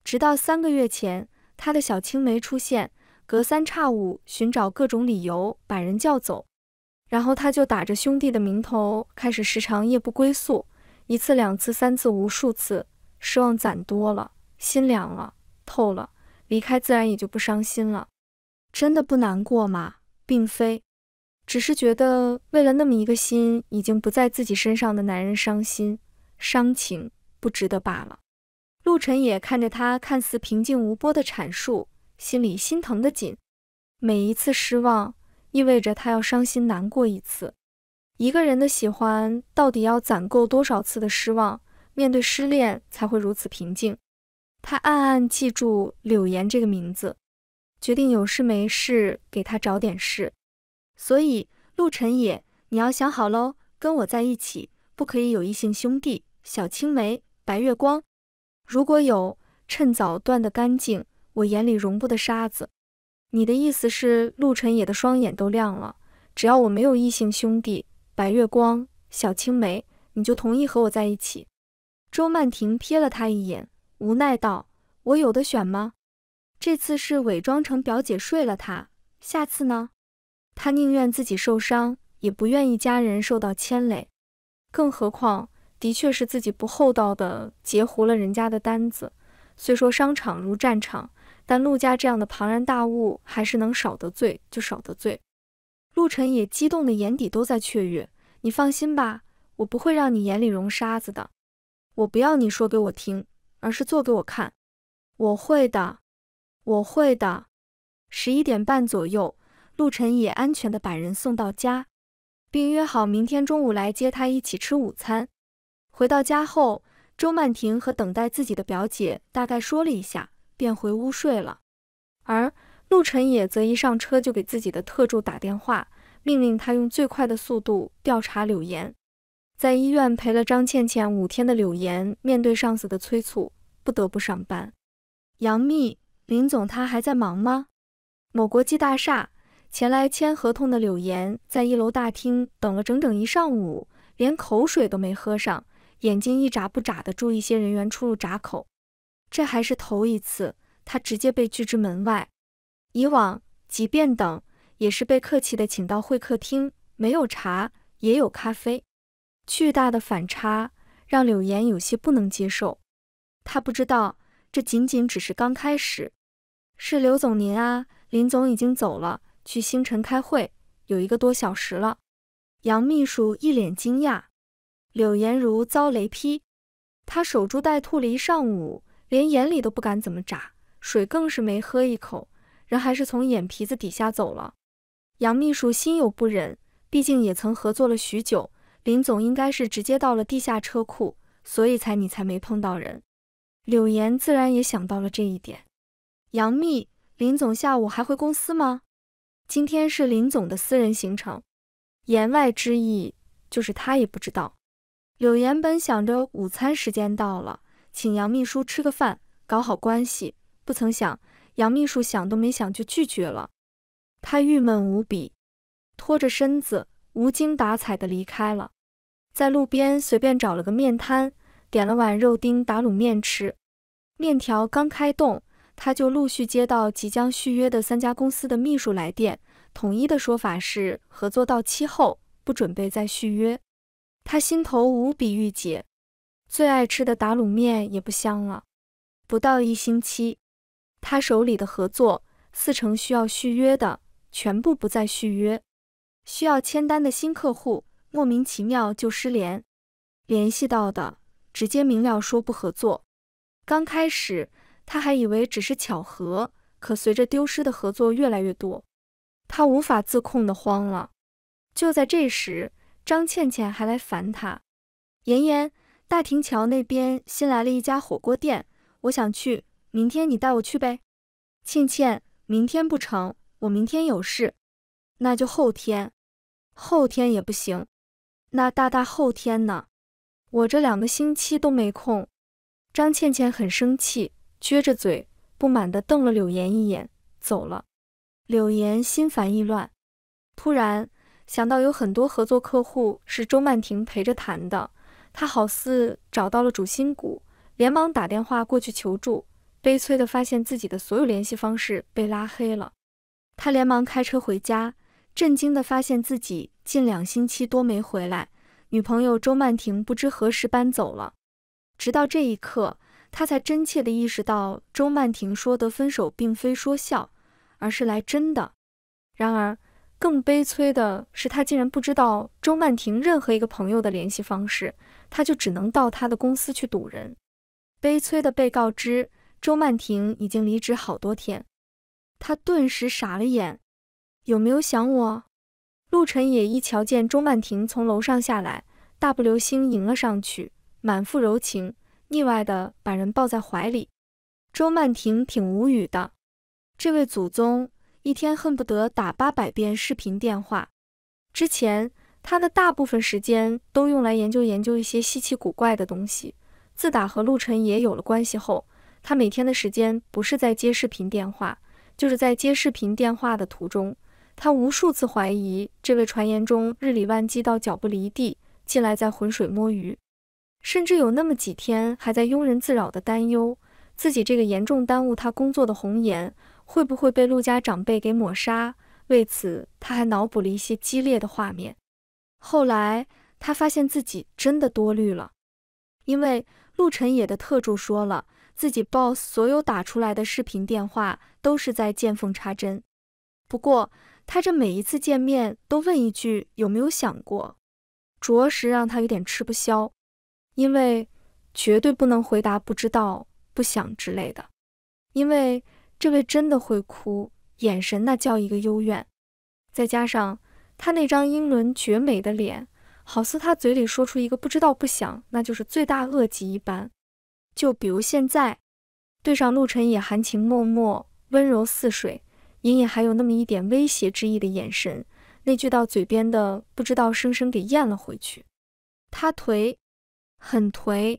直到三个月前，他的小青梅出现，隔三差五寻找各种理由把人叫走，然后他就打着兄弟的名头，开始时常夜不归宿，一次两次三次无数次，失望攒多了，心凉了透了，离开自然也就不伤心了，真的不难过吗？并非。只是觉得为了那么一个心已经不在自己身上的男人伤心伤情不值得罢了。陆晨也看着他看似平静无波的阐述，心里心疼的紧。每一次失望意味着他要伤心难过一次。一个人的喜欢到底要攒够多少次的失望，面对失恋才会如此平静？他暗暗记住柳岩这个名字，决定有事没事给他找点事。所以，陆晨也，你要想好喽，跟我在一起不可以有异性兄弟小青梅白月光，如果有，趁早断得干净，我眼里容不得沙子。你的意思是，陆晨也的双眼都亮了，只要我没有异性兄弟白月光小青梅，你就同意和我在一起？周曼婷瞥了他一眼，无奈道：“我有的选吗？这次是伪装成表姐睡了他，下次呢？”他宁愿自己受伤，也不愿意家人受到牵累。更何况，的确是自己不厚道的截胡了人家的单子。虽说商场如战场，但陆家这样的庞然大物，还是能少得罪就少得罪。陆晨也激动的眼底都在雀跃。你放心吧，我不会让你眼里容沙子的。我不要你说给我听，而是做给我看。我会的，我会的。十一点半左右。陆晨也安全地把人送到家，并约好明天中午来接他一起吃午餐。回到家后，周曼婷和等待自己的表姐大概说了一下，便回屋睡了。而陆晨也则一上车就给自己的特助打电话，命令他用最快的速度调查柳岩。在医院陪了张倩倩五天的柳岩，面对上司的催促，不得不上班。杨幂，林总他还在忙吗？某国际大厦。前来签合同的柳岩，在一楼大厅等了整整一上午，连口水都没喝上，眼睛一眨不眨的注意些人员出入闸口。这还是头一次，他直接被拒之门外。以往，即便等，也是被客气的请到会客厅，没有茶，也有咖啡。巨大的反差让柳岩有些不能接受。他不知道，这仅仅只是刚开始。是刘总您啊，林总已经走了。去星辰开会有一个多小时了，杨秘书一脸惊讶。柳岩如遭雷劈，她守株待兔了一上午，连眼里都不敢怎么眨，水更是没喝一口，人还是从眼皮子底下走了。杨秘书心有不忍，毕竟也曾合作了许久，林总应该是直接到了地下车库，所以才你才没碰到人。柳岩自然也想到了这一点。杨幂，林总下午还回公司吗？今天是林总的私人行程，言外之意就是他也不知道。柳岩本想着午餐时间到了，请杨秘书吃个饭，搞好关系，不曾想杨秘书想都没想就拒绝了，他郁闷无比，拖着身子无精打采的离开了，在路边随便找了个面摊，点了碗肉丁打卤面吃，面条刚开动。他就陆续接到即将续约的三家公司的秘书来电，统一的说法是合作到期后不准备再续约。他心头无比郁结，最爱吃的打卤面也不香了。不到一星期，他手里的合作四成需要续约的全部不再续约，需要签单的新客户莫名其妙就失联，联系到的直接明了说不合作。刚开始。他还以为只是巧合，可随着丢失的合作越来越多，他无法自控的慌了。就在这时，张倩倩还来烦他：“妍妍，大亭桥那边新来了一家火锅店，我想去，明天你带我去呗。”“倩倩，明天不成，我明天有事。”“那就后天。”“后天也不行。”“那大大后天呢？”“我这两个星期都没空。”张倩倩很生气。撅着嘴，不满地瞪了柳岩一眼，走了。柳岩心烦意乱，突然想到有很多合作客户是周曼婷陪着谈的，他好似找到了主心骨，连忙打电话过去求助。悲催的发现自己的所有联系方式被拉黑了，他连忙开车回家，震惊的发现自己近两星期多没回来，女朋友周曼婷不知何时搬走了。直到这一刻。他才真切地意识到，周曼婷说的分手并非说笑，而是来真的。然而，更悲催的是，他竟然不知道周曼婷任何一个朋友的联系方式，他就只能到他的公司去堵人。悲催的被告知，周曼婷已经离职好多天，他顿时傻了眼。有没有想我？陆晨也一瞧见周曼婷从楼上下来，大步流星迎了上去，满腹柔情。腻歪的把人抱在怀里，周曼婷挺无语的。这位祖宗一天恨不得打八百遍视频电话。之前他的大部分时间都用来研究研究一些稀奇古怪的东西。自打和陆晨也有了关系后，他每天的时间不是在接视频电话，就是在接视频电话的途中。他无数次怀疑这位传言中日理万机到脚不离地，近来在浑水摸鱼。甚至有那么几天，还在庸人自扰的担忧自己这个严重耽误他工作的红颜会不会被陆家长辈给抹杀。为此，他还脑补了一些激烈的画面。后来，他发现自己真的多虑了，因为陆晨野的特助说了，自己 boss 所有打出来的视频电话都是在见缝插针。不过，他这每一次见面都问一句有没有想过，着实让他有点吃不消。因为绝对不能回答不知道、不想之类的，因为这位真的会哭，眼神那叫一个幽怨，再加上他那张英伦绝美的脸，好似他嘴里说出一个不知道、不想，那就是罪大恶极一般。就比如现在，对上陆晨也含情脉脉、温柔似水，隐隐还有那么一点威胁之意的眼神，那句到嘴边的不知道，生生给咽了回去。他颓。很颓，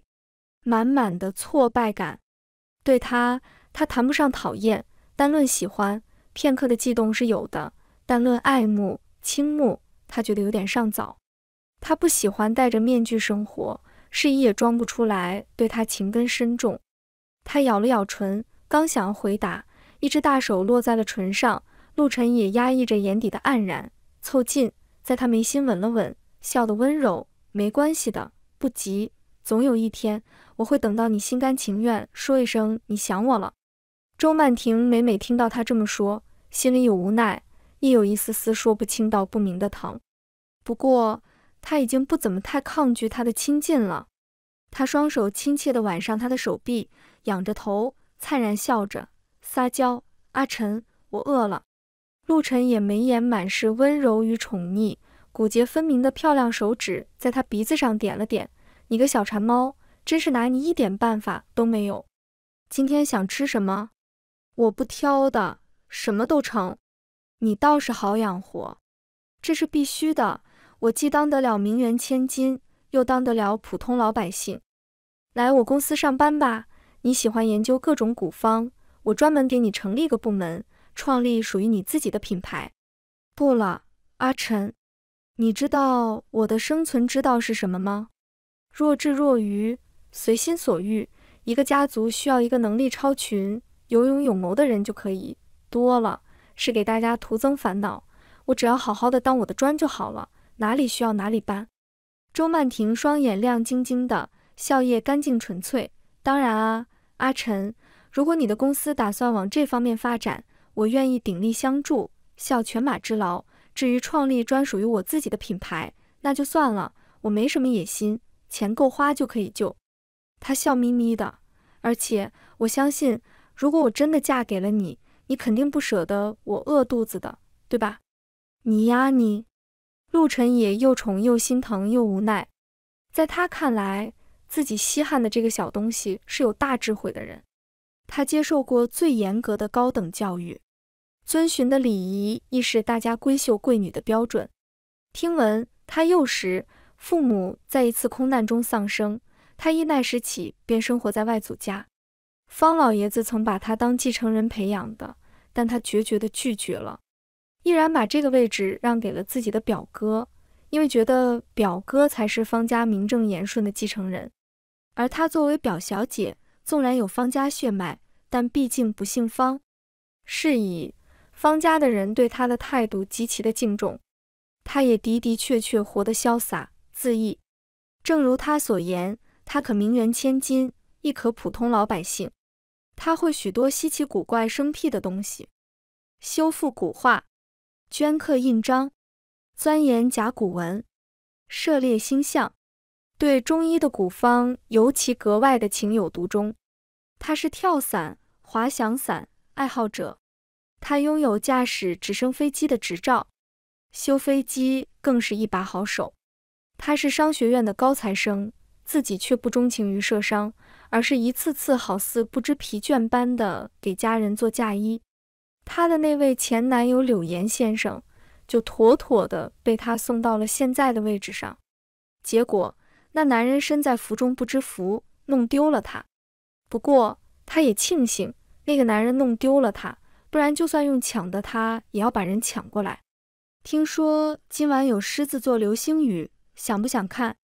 满满的挫败感。对他，他谈不上讨厌，单论喜欢，片刻的悸动是有的；但论爱慕、倾慕，他觉得有点尚早。他不喜欢戴着面具生活，是一也装不出来。对他情根深重，他咬了咬唇，刚想要回答，一只大手落在了唇上。陆晨也压抑着眼底的黯然，凑近，在他眉心吻了吻，笑得温柔：“没关系的，不急。”总有一天，我会等到你心甘情愿说一声你想我了。周曼婷每每听到他这么说，心里有无奈，亦有一丝丝说不清道不明的疼。不过他已经不怎么太抗拒他的亲近了。他双手亲切地挽上他的手臂，仰着头灿然笑着撒娇：“阿晨，我饿了。”陆晨也眉眼满是温柔与宠溺，骨节分明的漂亮手指在他鼻子上点了点。你个小馋猫，真是拿你一点办法都没有。今天想吃什么？我不挑的，什么都成。你倒是好养活，这是必须的。我既当得了名媛千金，又当得了普通老百姓。来我公司上班吧。你喜欢研究各种古方，我专门给你成立个部门，创立属于你自己的品牌。不了，阿晨。你知道我的生存之道是什么吗？若智若愚，随心所欲。一个家族需要一个能力超群、有勇有谋的人就可以，多了是给大家徒增烦恼。我只要好好的当我的砖就好了，哪里需要哪里搬。周曼婷双眼亮晶晶的，笑靥干净纯粹。当然啊，阿晨，如果你的公司打算往这方面发展，我愿意鼎力相助，效犬马之劳。至于创立专属于我自己的品牌，那就算了，我没什么野心。钱够花就可以救。他笑眯眯的，而且我相信，如果我真的嫁给了你，你肯定不舍得我饿肚子的，对吧？你呀你，陆晨也又宠又心疼又无奈。在他看来，自己稀罕的这个小东西是有大智慧的人，他接受过最严格的高等教育，遵循的礼仪亦是大家闺秀贵女的标准。听闻他幼时。父母在一次空难中丧生，他一那时起便生活在外祖家。方老爷子曾把他当继承人培养的，但他决绝地拒绝了，毅然把这个位置让给了自己的表哥，因为觉得表哥才是方家名正言顺的继承人。而他作为表小姐，纵然有方家血脉，但毕竟不姓方，是以方家的人对他的态度极其的敬重。他也的的确确活得潇洒。自意，正如他所言，他可名媛千金，亦可普通老百姓。他会许多稀奇古怪、生僻的东西，修复古画、镌刻印章、钻研甲骨文、涉猎星象，对中医的古方尤其格外的情有独钟。他是跳伞、滑翔伞爱好者，他拥有驾驶直升飞机的执照，修飞机更是一把好手。他是商学院的高材生，自己却不钟情于社商，而是一次次好似不知疲倦般的给家人做嫁衣。她的那位前男友柳岩先生，就妥妥的被他送到了现在的位置上。结果那男人身在福中不知福，弄丢了他。不过他也庆幸那个男人弄丢了他，不然就算用抢的，他也要把人抢过来。听说今晚有狮子座流星雨。想不想看？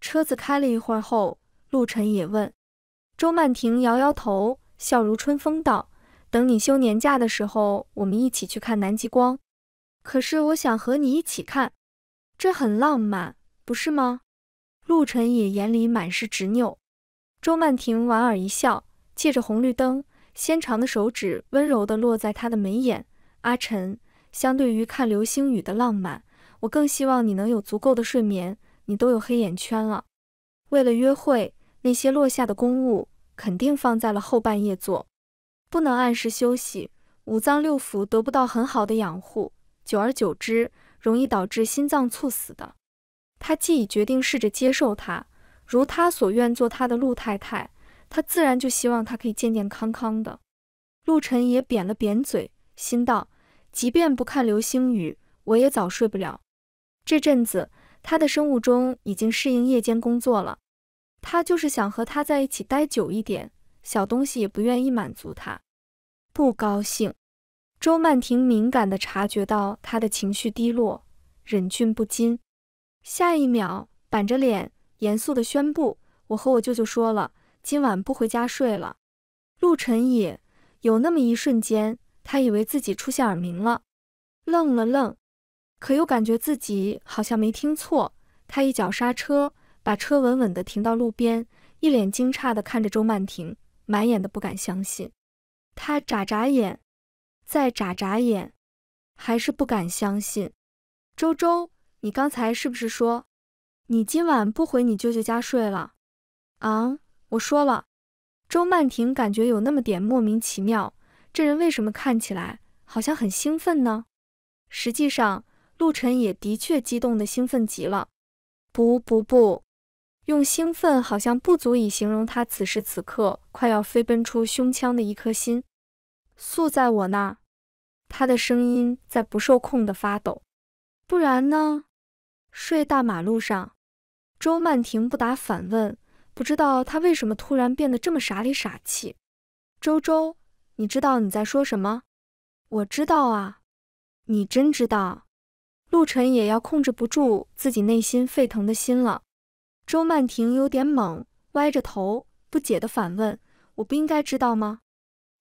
车子开了一会儿后，陆晨也问周曼婷，摇摇头，笑如春风道：“等你休年假的时候，我们一起去看南极光。”可是我想和你一起看，这很浪漫，不是吗？陆晨也眼里满是执拗。周曼婷莞尔一笑，借着红绿灯，纤长的手指温柔地落在他的眉眼。阿晨，相对于看流星雨的浪漫。我更希望你能有足够的睡眠，你都有黑眼圈了。为了约会，那些落下的公务肯定放在了后半夜做，不能按时休息，五脏六腑得不到很好的养护，久而久之，容易导致心脏猝死的。他既已决定试着接受她，如他所愿做他的陆太太，他自然就希望她可以健健康康的。陆晨也扁了扁嘴，心道：即便不看流星雨，我也早睡不了。这阵子，他的生物钟已经适应夜间工作了。他就是想和他在一起待久一点，小东西也不愿意满足他，不高兴。周曼婷敏感地察觉到他的情绪低落，忍俊不禁。下一秒，板着脸，严肃地宣布：“我和我舅舅说了，今晚不回家睡了。”陆晨也有那么一瞬间，他以为自己出现耳鸣了，愣了愣。可又感觉自己好像没听错，他一脚刹车，把车稳稳地停到路边，一脸惊诧地看着周曼婷，满眼的不敢相信。他眨眨眼，再眨眨眼，还是不敢相信。周周，你刚才是不是说，你今晚不回你舅舅家睡了？啊，我说了。周曼婷感觉有那么点莫名其妙，这人为什么看起来好像很兴奋呢？实际上。陆晨也的确激动得兴奋极了，不不不用兴奋，好像不足以形容他此时此刻快要飞奔出胸腔的一颗心。宿在我那儿，他的声音在不受控的发抖。不然呢？睡大马路上？周曼婷不答反问，不知道他为什么突然变得这么傻里傻气。周周，你知道你在说什么？我知道啊，你真知道。陆晨也要控制不住自己内心沸腾的心了。周曼婷有点懵，歪着头不解地反问：“我不应该知道吗？”“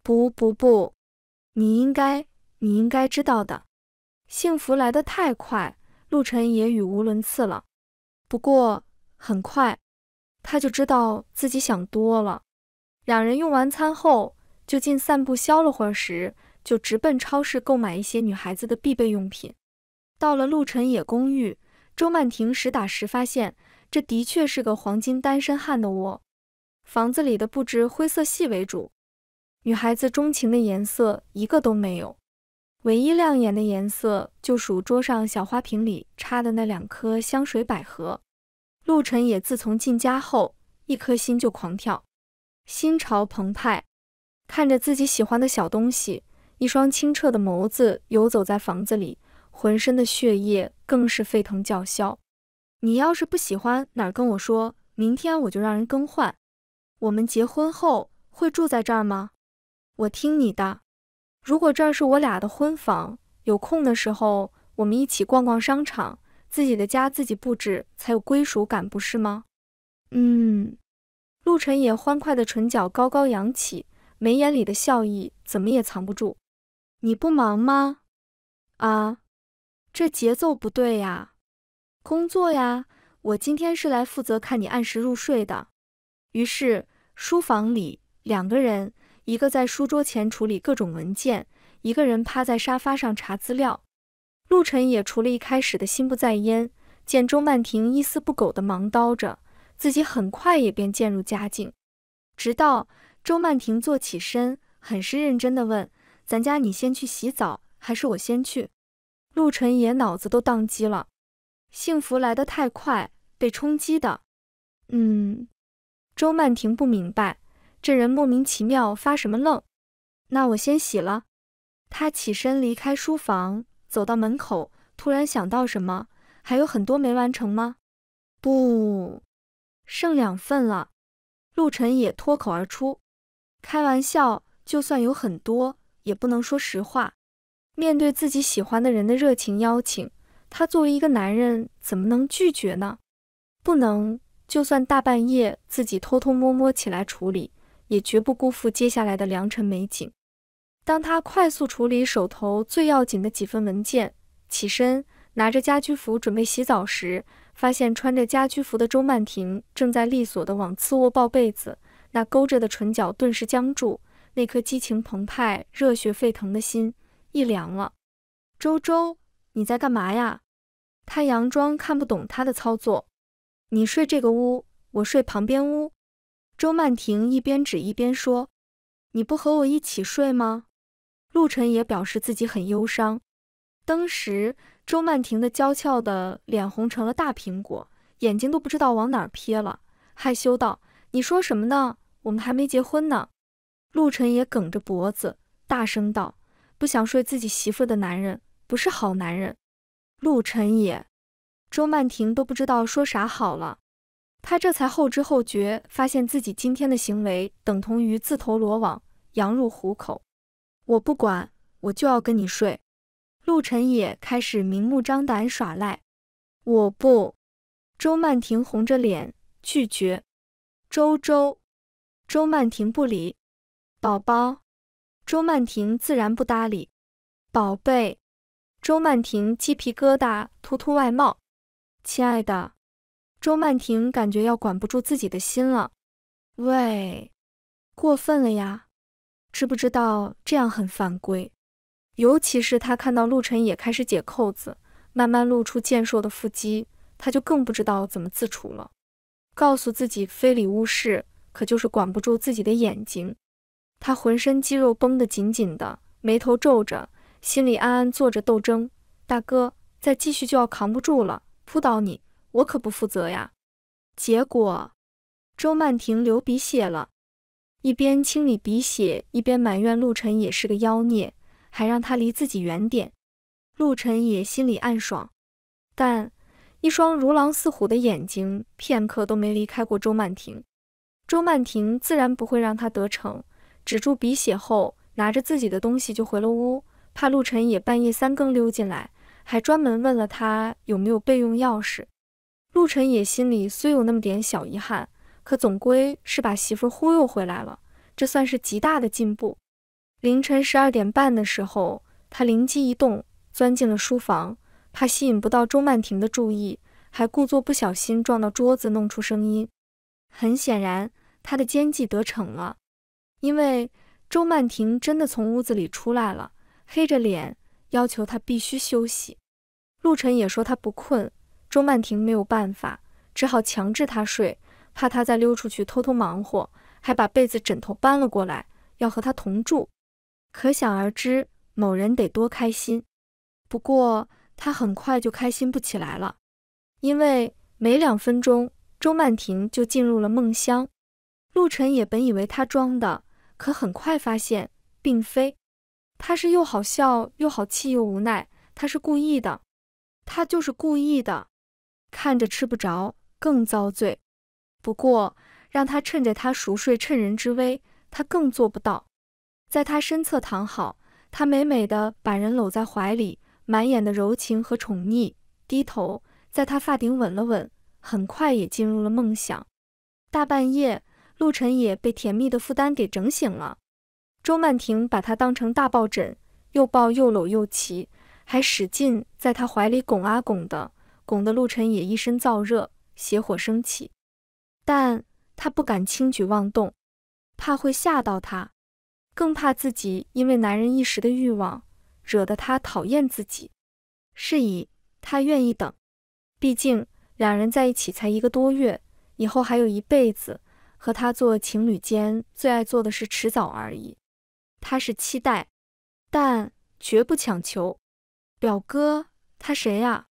不不不，你应该，你应该知道的。”幸福来得太快，陆晨也语无伦次了。不过很快，他就知道自己想多了。两人用完餐后就近散步消了会儿时，就直奔超市购买一些女孩子的必备用品。到了陆晨野公寓，周曼婷实打实发现，这的确是个黄金单身汉的窝。房子里的布置灰色系为主，女孩子钟情的颜色一个都没有。唯一亮眼的颜色，就属桌上小花瓶里插的那两颗香水百合。陆晨野自从进家后，一颗心就狂跳，心潮澎湃。看着自己喜欢的小东西，一双清澈的眸子游走在房子里。浑身的血液更是沸腾叫嚣。你要是不喜欢哪儿，跟我说明天我就让人更换。我们结婚后会住在这儿吗？我听你的。如果这儿是我俩的婚房，有空的时候我们一起逛逛商场。自己的家自己布置才有归属感，不是吗？嗯。陆晨也欢快的唇角高高扬起，眉眼里的笑意怎么也藏不住。你不忙吗？啊。这节奏不对呀，工作呀，我今天是来负责看你按时入睡的。于是书房里两个人，一个在书桌前处理各种文件，一个人趴在沙发上查资料。陆晨也除了一开始的心不在焉，见周曼婷一丝不苟的忙叨着，自己很快也便渐入佳境。直到周曼婷坐起身，很是认真地问：“咱家你先去洗澡，还是我先去？”陆晨也脑子都宕机了，幸福来得太快，被冲击的。嗯，周曼婷不明白这人莫名其妙发什么愣。那我先洗了。他起身离开书房，走到门口，突然想到什么，还有很多没完成吗？不，剩两份了。陆晨也脱口而出，开玩笑，就算有很多，也不能说实话。面对自己喜欢的人的热情邀请，他作为一个男人怎么能拒绝呢？不能，就算大半夜自己偷偷摸摸起来处理，也绝不辜负接下来的良辰美景。当他快速处理手头最要紧的几份文件，起身拿着家居服准备洗澡时，发现穿着家居服的周曼婷正在利索地往次卧抱被子，那勾着的唇角顿时僵住，那颗激情澎湃、热血沸腾的心。一凉了，周周，你在干嘛呀？他佯装看不懂他的操作。你睡这个屋，我睡旁边屋。周曼婷一边指一边说：“你不和我一起睡吗？”陆晨也表示自己很忧伤。当时，周曼婷的娇俏的脸红成了大苹果，眼睛都不知道往哪儿瞥了，害羞道：“你说什么呢？我们还没结婚呢。”陆晨也梗着脖子大声道。不想睡自己媳妇的男人不是好男人。陆晨也，周曼婷都不知道说啥好了。他这才后知后觉，发现自己今天的行为等同于自投罗网，羊入虎口。我不管，我就要跟你睡。陆晨也开始明目张胆耍赖。我不。周曼婷红着脸拒绝。周周。周曼婷不理。宝宝。周曼婷自然不搭理，宝贝。周曼婷鸡皮疙瘩突突外冒，亲爱的。周曼婷感觉要管不住自己的心了。喂，过分了呀！知不知道这样很犯规？尤其是她看到陆晨也开始解扣子，慢慢露出健硕的腹肌，她就更不知道怎么自处了。告诉自己非礼勿视，可就是管不住自己的眼睛。他浑身肌肉绷得紧紧的，眉头皱着，心里暗暗做着斗争。大哥，再继续就要扛不住了，扑倒你，我可不负责呀。结果，周曼婷流鼻血了，一边清理鼻血，一边埋怨陆晨也是个妖孽，还让他离自己远点。陆晨也心里暗爽，但一双如狼似虎的眼睛片刻都没离开过周曼婷。周曼婷自然不会让他得逞。止住鼻血后，拿着自己的东西就回了屋，怕陆晨也半夜三更溜进来，还专门问了他有没有备用钥匙。陆晨也心里虽有那么点小遗憾，可总归是把媳妇忽悠回来了，这算是极大的进步。凌晨十二点半的时候，他灵机一动，钻进了书房，怕吸引不到周曼婷的注意，还故作不小心撞到桌子，弄出声音。很显然，他的奸计得逞了。因为周曼婷真的从屋子里出来了，黑着脸要求他必须休息。陆晨也说他不困，周曼婷没有办法，只好强制他睡，怕他再溜出去偷偷忙活，还把被子枕头搬了过来，要和他同住。可想而知，某人得多开心。不过他很快就开心不起来了，因为没两分钟，周曼婷就进入了梦乡。陆晨也本以为他装的。可很快发现，并非。他是又好笑又好气又无奈，他是故意的，他就是故意的。看着吃不着，更遭罪。不过让他趁着他熟睡趁人之危，他更做不到。在他身侧躺好，他美美的把人搂在怀里，满眼的柔情和宠溺，低头在他发顶吻了吻，很快也进入了梦乡。大半夜。陆晨也被甜蜜的负担给整醒了。周曼婷把他当成大抱枕，又抱又搂又骑，还使劲在他怀里拱啊拱的，拱得陆晨也一身燥热，邪火升起。但他不敢轻举妄动，怕会吓到他，更怕自己因为男人一时的欲望，惹得他讨厌自己。是以，他愿意等。毕竟两人在一起才一个多月，以后还有一辈子。和他做情侣间最爱做的是迟早而已，他是期待，但绝不强求。表哥，他谁呀？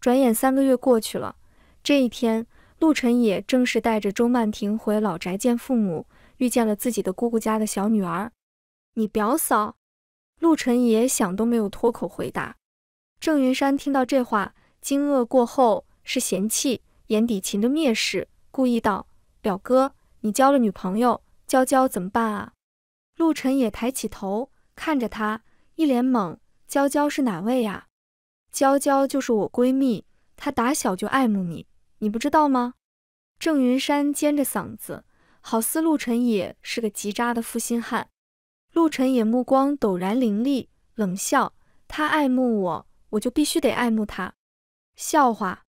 转眼三个月过去了，这一天，陆晨也正式带着周曼婷回老宅见父母，遇见了自己的姑姑家的小女儿。你表嫂？陆晨也想都没有脱口回答。郑云山听到这话，惊愕过后是嫌弃，眼底噙着蔑视，故意道：“表哥。”你交了女朋友，娇娇怎么办啊？陆晨也抬起头看着他，一脸懵。娇娇是哪位呀？娇娇就是我闺蜜，她打小就爱慕你，你不知道吗？郑云山尖着嗓子，好似陆晨也是个极渣的负心汉。陆晨也目光陡然凌厉，冷笑：他爱慕我，我就必须得爱慕他。笑话！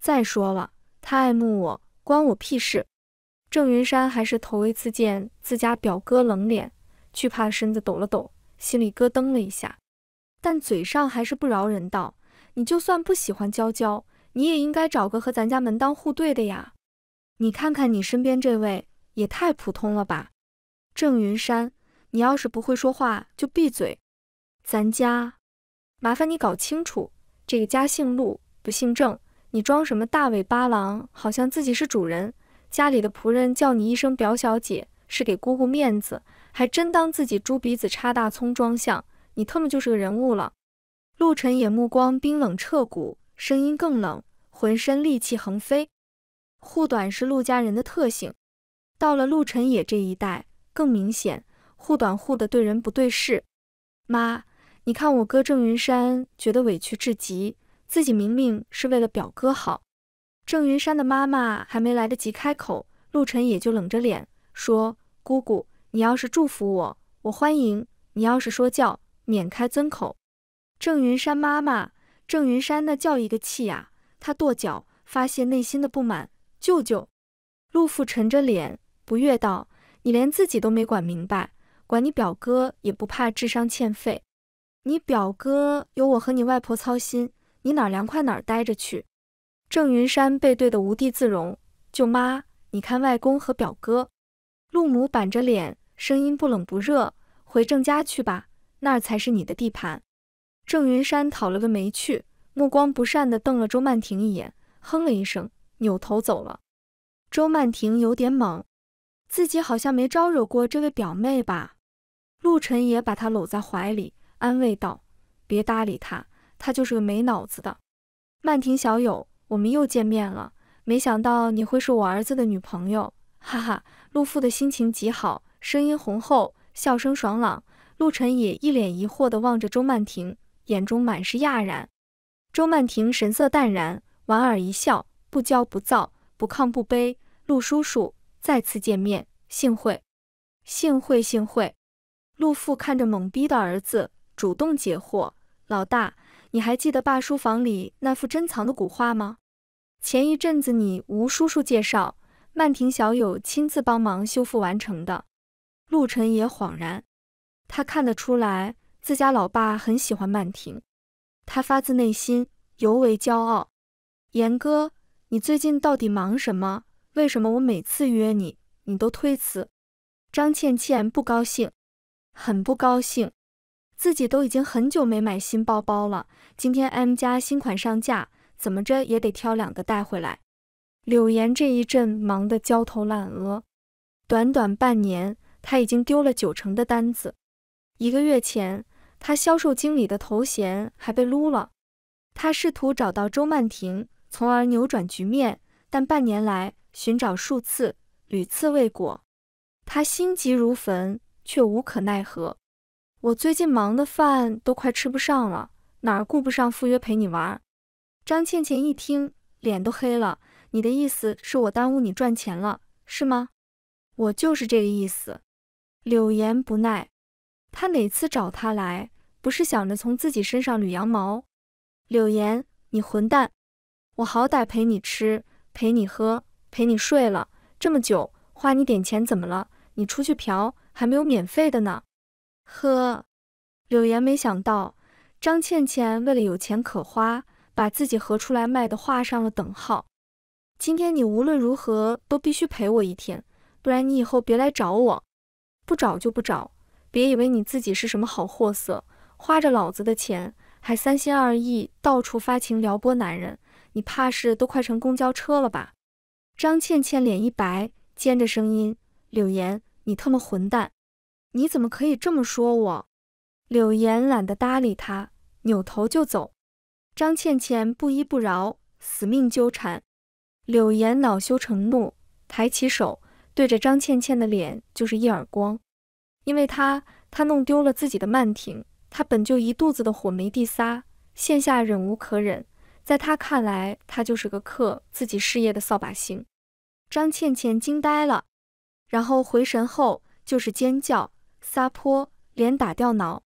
再说了，他爱慕我，关我屁事！郑云山还是头一次见自家表哥冷脸，惧怕身子抖了抖，心里咯噔了一下，但嘴上还是不饶人道：“你就算不喜欢娇娇，你也应该找个和咱家门当户对的呀。你看看你身边这位，也太普通了吧。”郑云山，你要是不会说话就闭嘴。咱家，麻烦你搞清楚，这个家姓陆不姓郑，你装什么大尾巴狼，好像自己是主人。家里的仆人叫你一声表小姐，是给姑姑面子，还真当自己猪鼻子插大葱装象？你特么就是个人物了！陆晨野目光冰冷彻骨，声音更冷，浑身戾气横飞。护短是陆家人的特性，到了陆晨野这一代更明显，护短护的对人不对事。妈，你看我哥郑云山觉得委屈至极，自己明明是为了表哥好。郑云山的妈妈还没来得及开口，陆晨也就冷着脸说：“姑姑，你要是祝福我，我欢迎；你要是说教，免开尊口。”郑云山妈妈，郑云山那叫一个气呀，他跺脚发泄内心的不满。舅舅，陆父沉着脸不悦道：“你连自己都没管明白，管你表哥也不怕智商欠费？你表哥有我和你外婆操心，你哪凉快哪待着去。”郑云山背对的无地自容，舅妈，你看外公和表哥。陆母板着脸，声音不冷不热，回郑家去吧，那儿才是你的地盘。郑云山讨了个没趣，目光不善地瞪了周曼婷一眼，哼了一声，扭头走了。周曼婷有点懵，自己好像没招惹过这位表妹吧？陆晨也把她搂在怀里，安慰道：别搭理他，他就是个没脑子的。曼婷小友。我们又见面了，没想到你会是我儿子的女朋友，哈哈！陆父的心情极好，声音洪厚，笑声爽朗。陆晨也一脸疑惑地望着周曼婷，眼中满是讶然。周曼婷神色淡然，莞尔一笑，不骄不躁，不亢不卑。陆叔叔，再次见面，幸会，幸会，幸会！陆父看着懵逼的儿子，主动解惑：“老大。”你还记得爸书房里那幅珍藏的古画吗？前一阵子你吴叔叔介绍，曼婷小友亲自帮忙修复完成的。陆晨也恍然，他看得出来自家老爸很喜欢曼婷，他发自内心尤为骄傲。严哥，你最近到底忙什么？为什么我每次约你，你都推辞？张倩倩不高兴，很不高兴。自己都已经很久没买新包包了，今天 M 家新款上架，怎么着也得挑两个带回来。柳岩这一阵忙得焦头烂额，短短半年，他已经丢了九成的单子。一个月前，他销售经理的头衔还被撸了。他试图找到周曼婷，从而扭转局面，但半年来寻找数次，屡次未果。他心急如焚，却无可奈何。我最近忙的饭都快吃不上了，哪儿顾不上赴约陪你玩？张倩倩一听，脸都黑了。你的意思是我耽误你赚钱了，是吗？我就是这个意思。柳岩不耐，他哪次找他来不是想着从自己身上捋羊毛？柳岩，你混蛋！我好歹陪你吃，陪你喝，陪你睡了这么久，花你点钱怎么了？你出去嫖还没有免费的呢？呵，柳岩没想到张倩倩为了有钱可花，把自己和出来卖的画上了等号。今天你无论如何都必须陪我一天，不然你以后别来找我。不找就不找，别以为你自己是什么好货色，花着老子的钱还三心二意，到处发情撩拨男人，你怕是都快成公交车了吧？张倩倩脸一白，尖着声音：“柳岩，你特么混蛋！”你怎么可以这么说我？柳岩懒得搭理他，扭头就走。张倩倩不依不饶，死命纠缠。柳岩恼羞成怒，抬起手对着张倩倩的脸就是一耳光。因为他，他弄丢了自己的曼婷。他本就一肚子的火没地撒，现下忍无可忍。在他看来，他就是个克自己事业的扫把星。张倩倩惊呆了，然后回神后就是尖叫。撒泼，连打掉脑。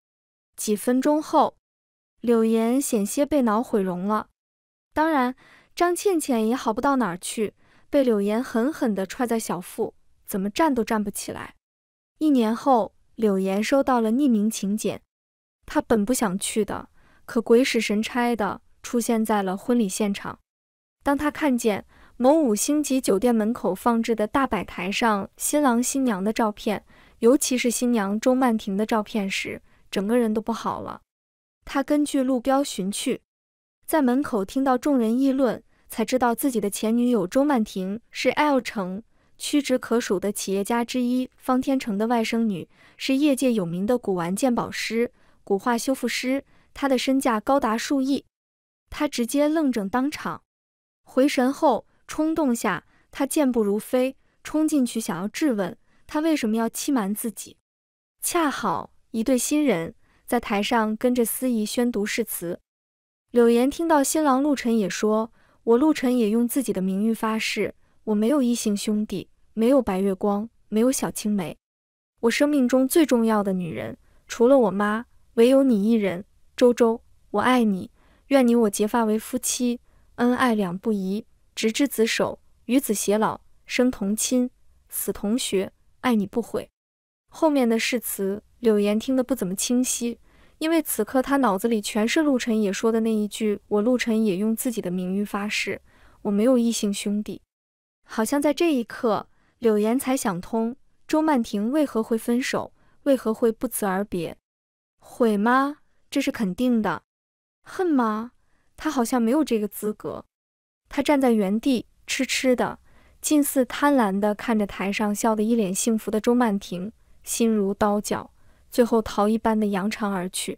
几分钟后，柳岩险些被脑毁容了。当然，张倩倩也好不到哪儿去，被柳岩狠狠地踹在小腹，怎么站都站不起来。一年后，柳岩收到了匿名请柬，她本不想去的，可鬼使神差的出现在了婚礼现场。当她看见某五星级酒店门口放置的大摆台上新郎新娘的照片。尤其是新娘周曼婷的照片时，整个人都不好了。他根据路标寻去，在门口听到众人议论，才知道自己的前女友周曼婷是 L 城屈指可数的企业家之一方天成的外甥女，是业界有名的古玩鉴宝师、古画修复师，她的身价高达数亿。他直接愣怔当场，回神后冲动下，他健步如飞冲进去想要质问。他为什么要欺瞒自己？恰好一对新人在台上跟着司仪宣读誓词。柳岩听到新郎陆晨也说：“我陆晨也用自己的名誉发誓，我没有异性兄弟，没有白月光，没有小青梅。我生命中最重要的女人，除了我妈，唯有你一人。周周，我爱你，愿你我结发为夫妻，恩爱两不疑，执子之手，与子偕老，生同亲，死同学。”爱你不悔，后面的誓词柳岩听得不怎么清晰，因为此刻她脑子里全是陆晨也说的那一句：“我陆晨也用自己的名誉发誓，我没有异性兄弟。”好像在这一刻，柳岩才想通周曼婷为何会分手，为何会不辞而别。悔吗？这是肯定的。恨吗？他好像没有这个资格。他站在原地，痴痴的。近似贪婪地看着台上笑得一脸幸福的周曼婷，心如刀绞，最后逃一般的扬长而去。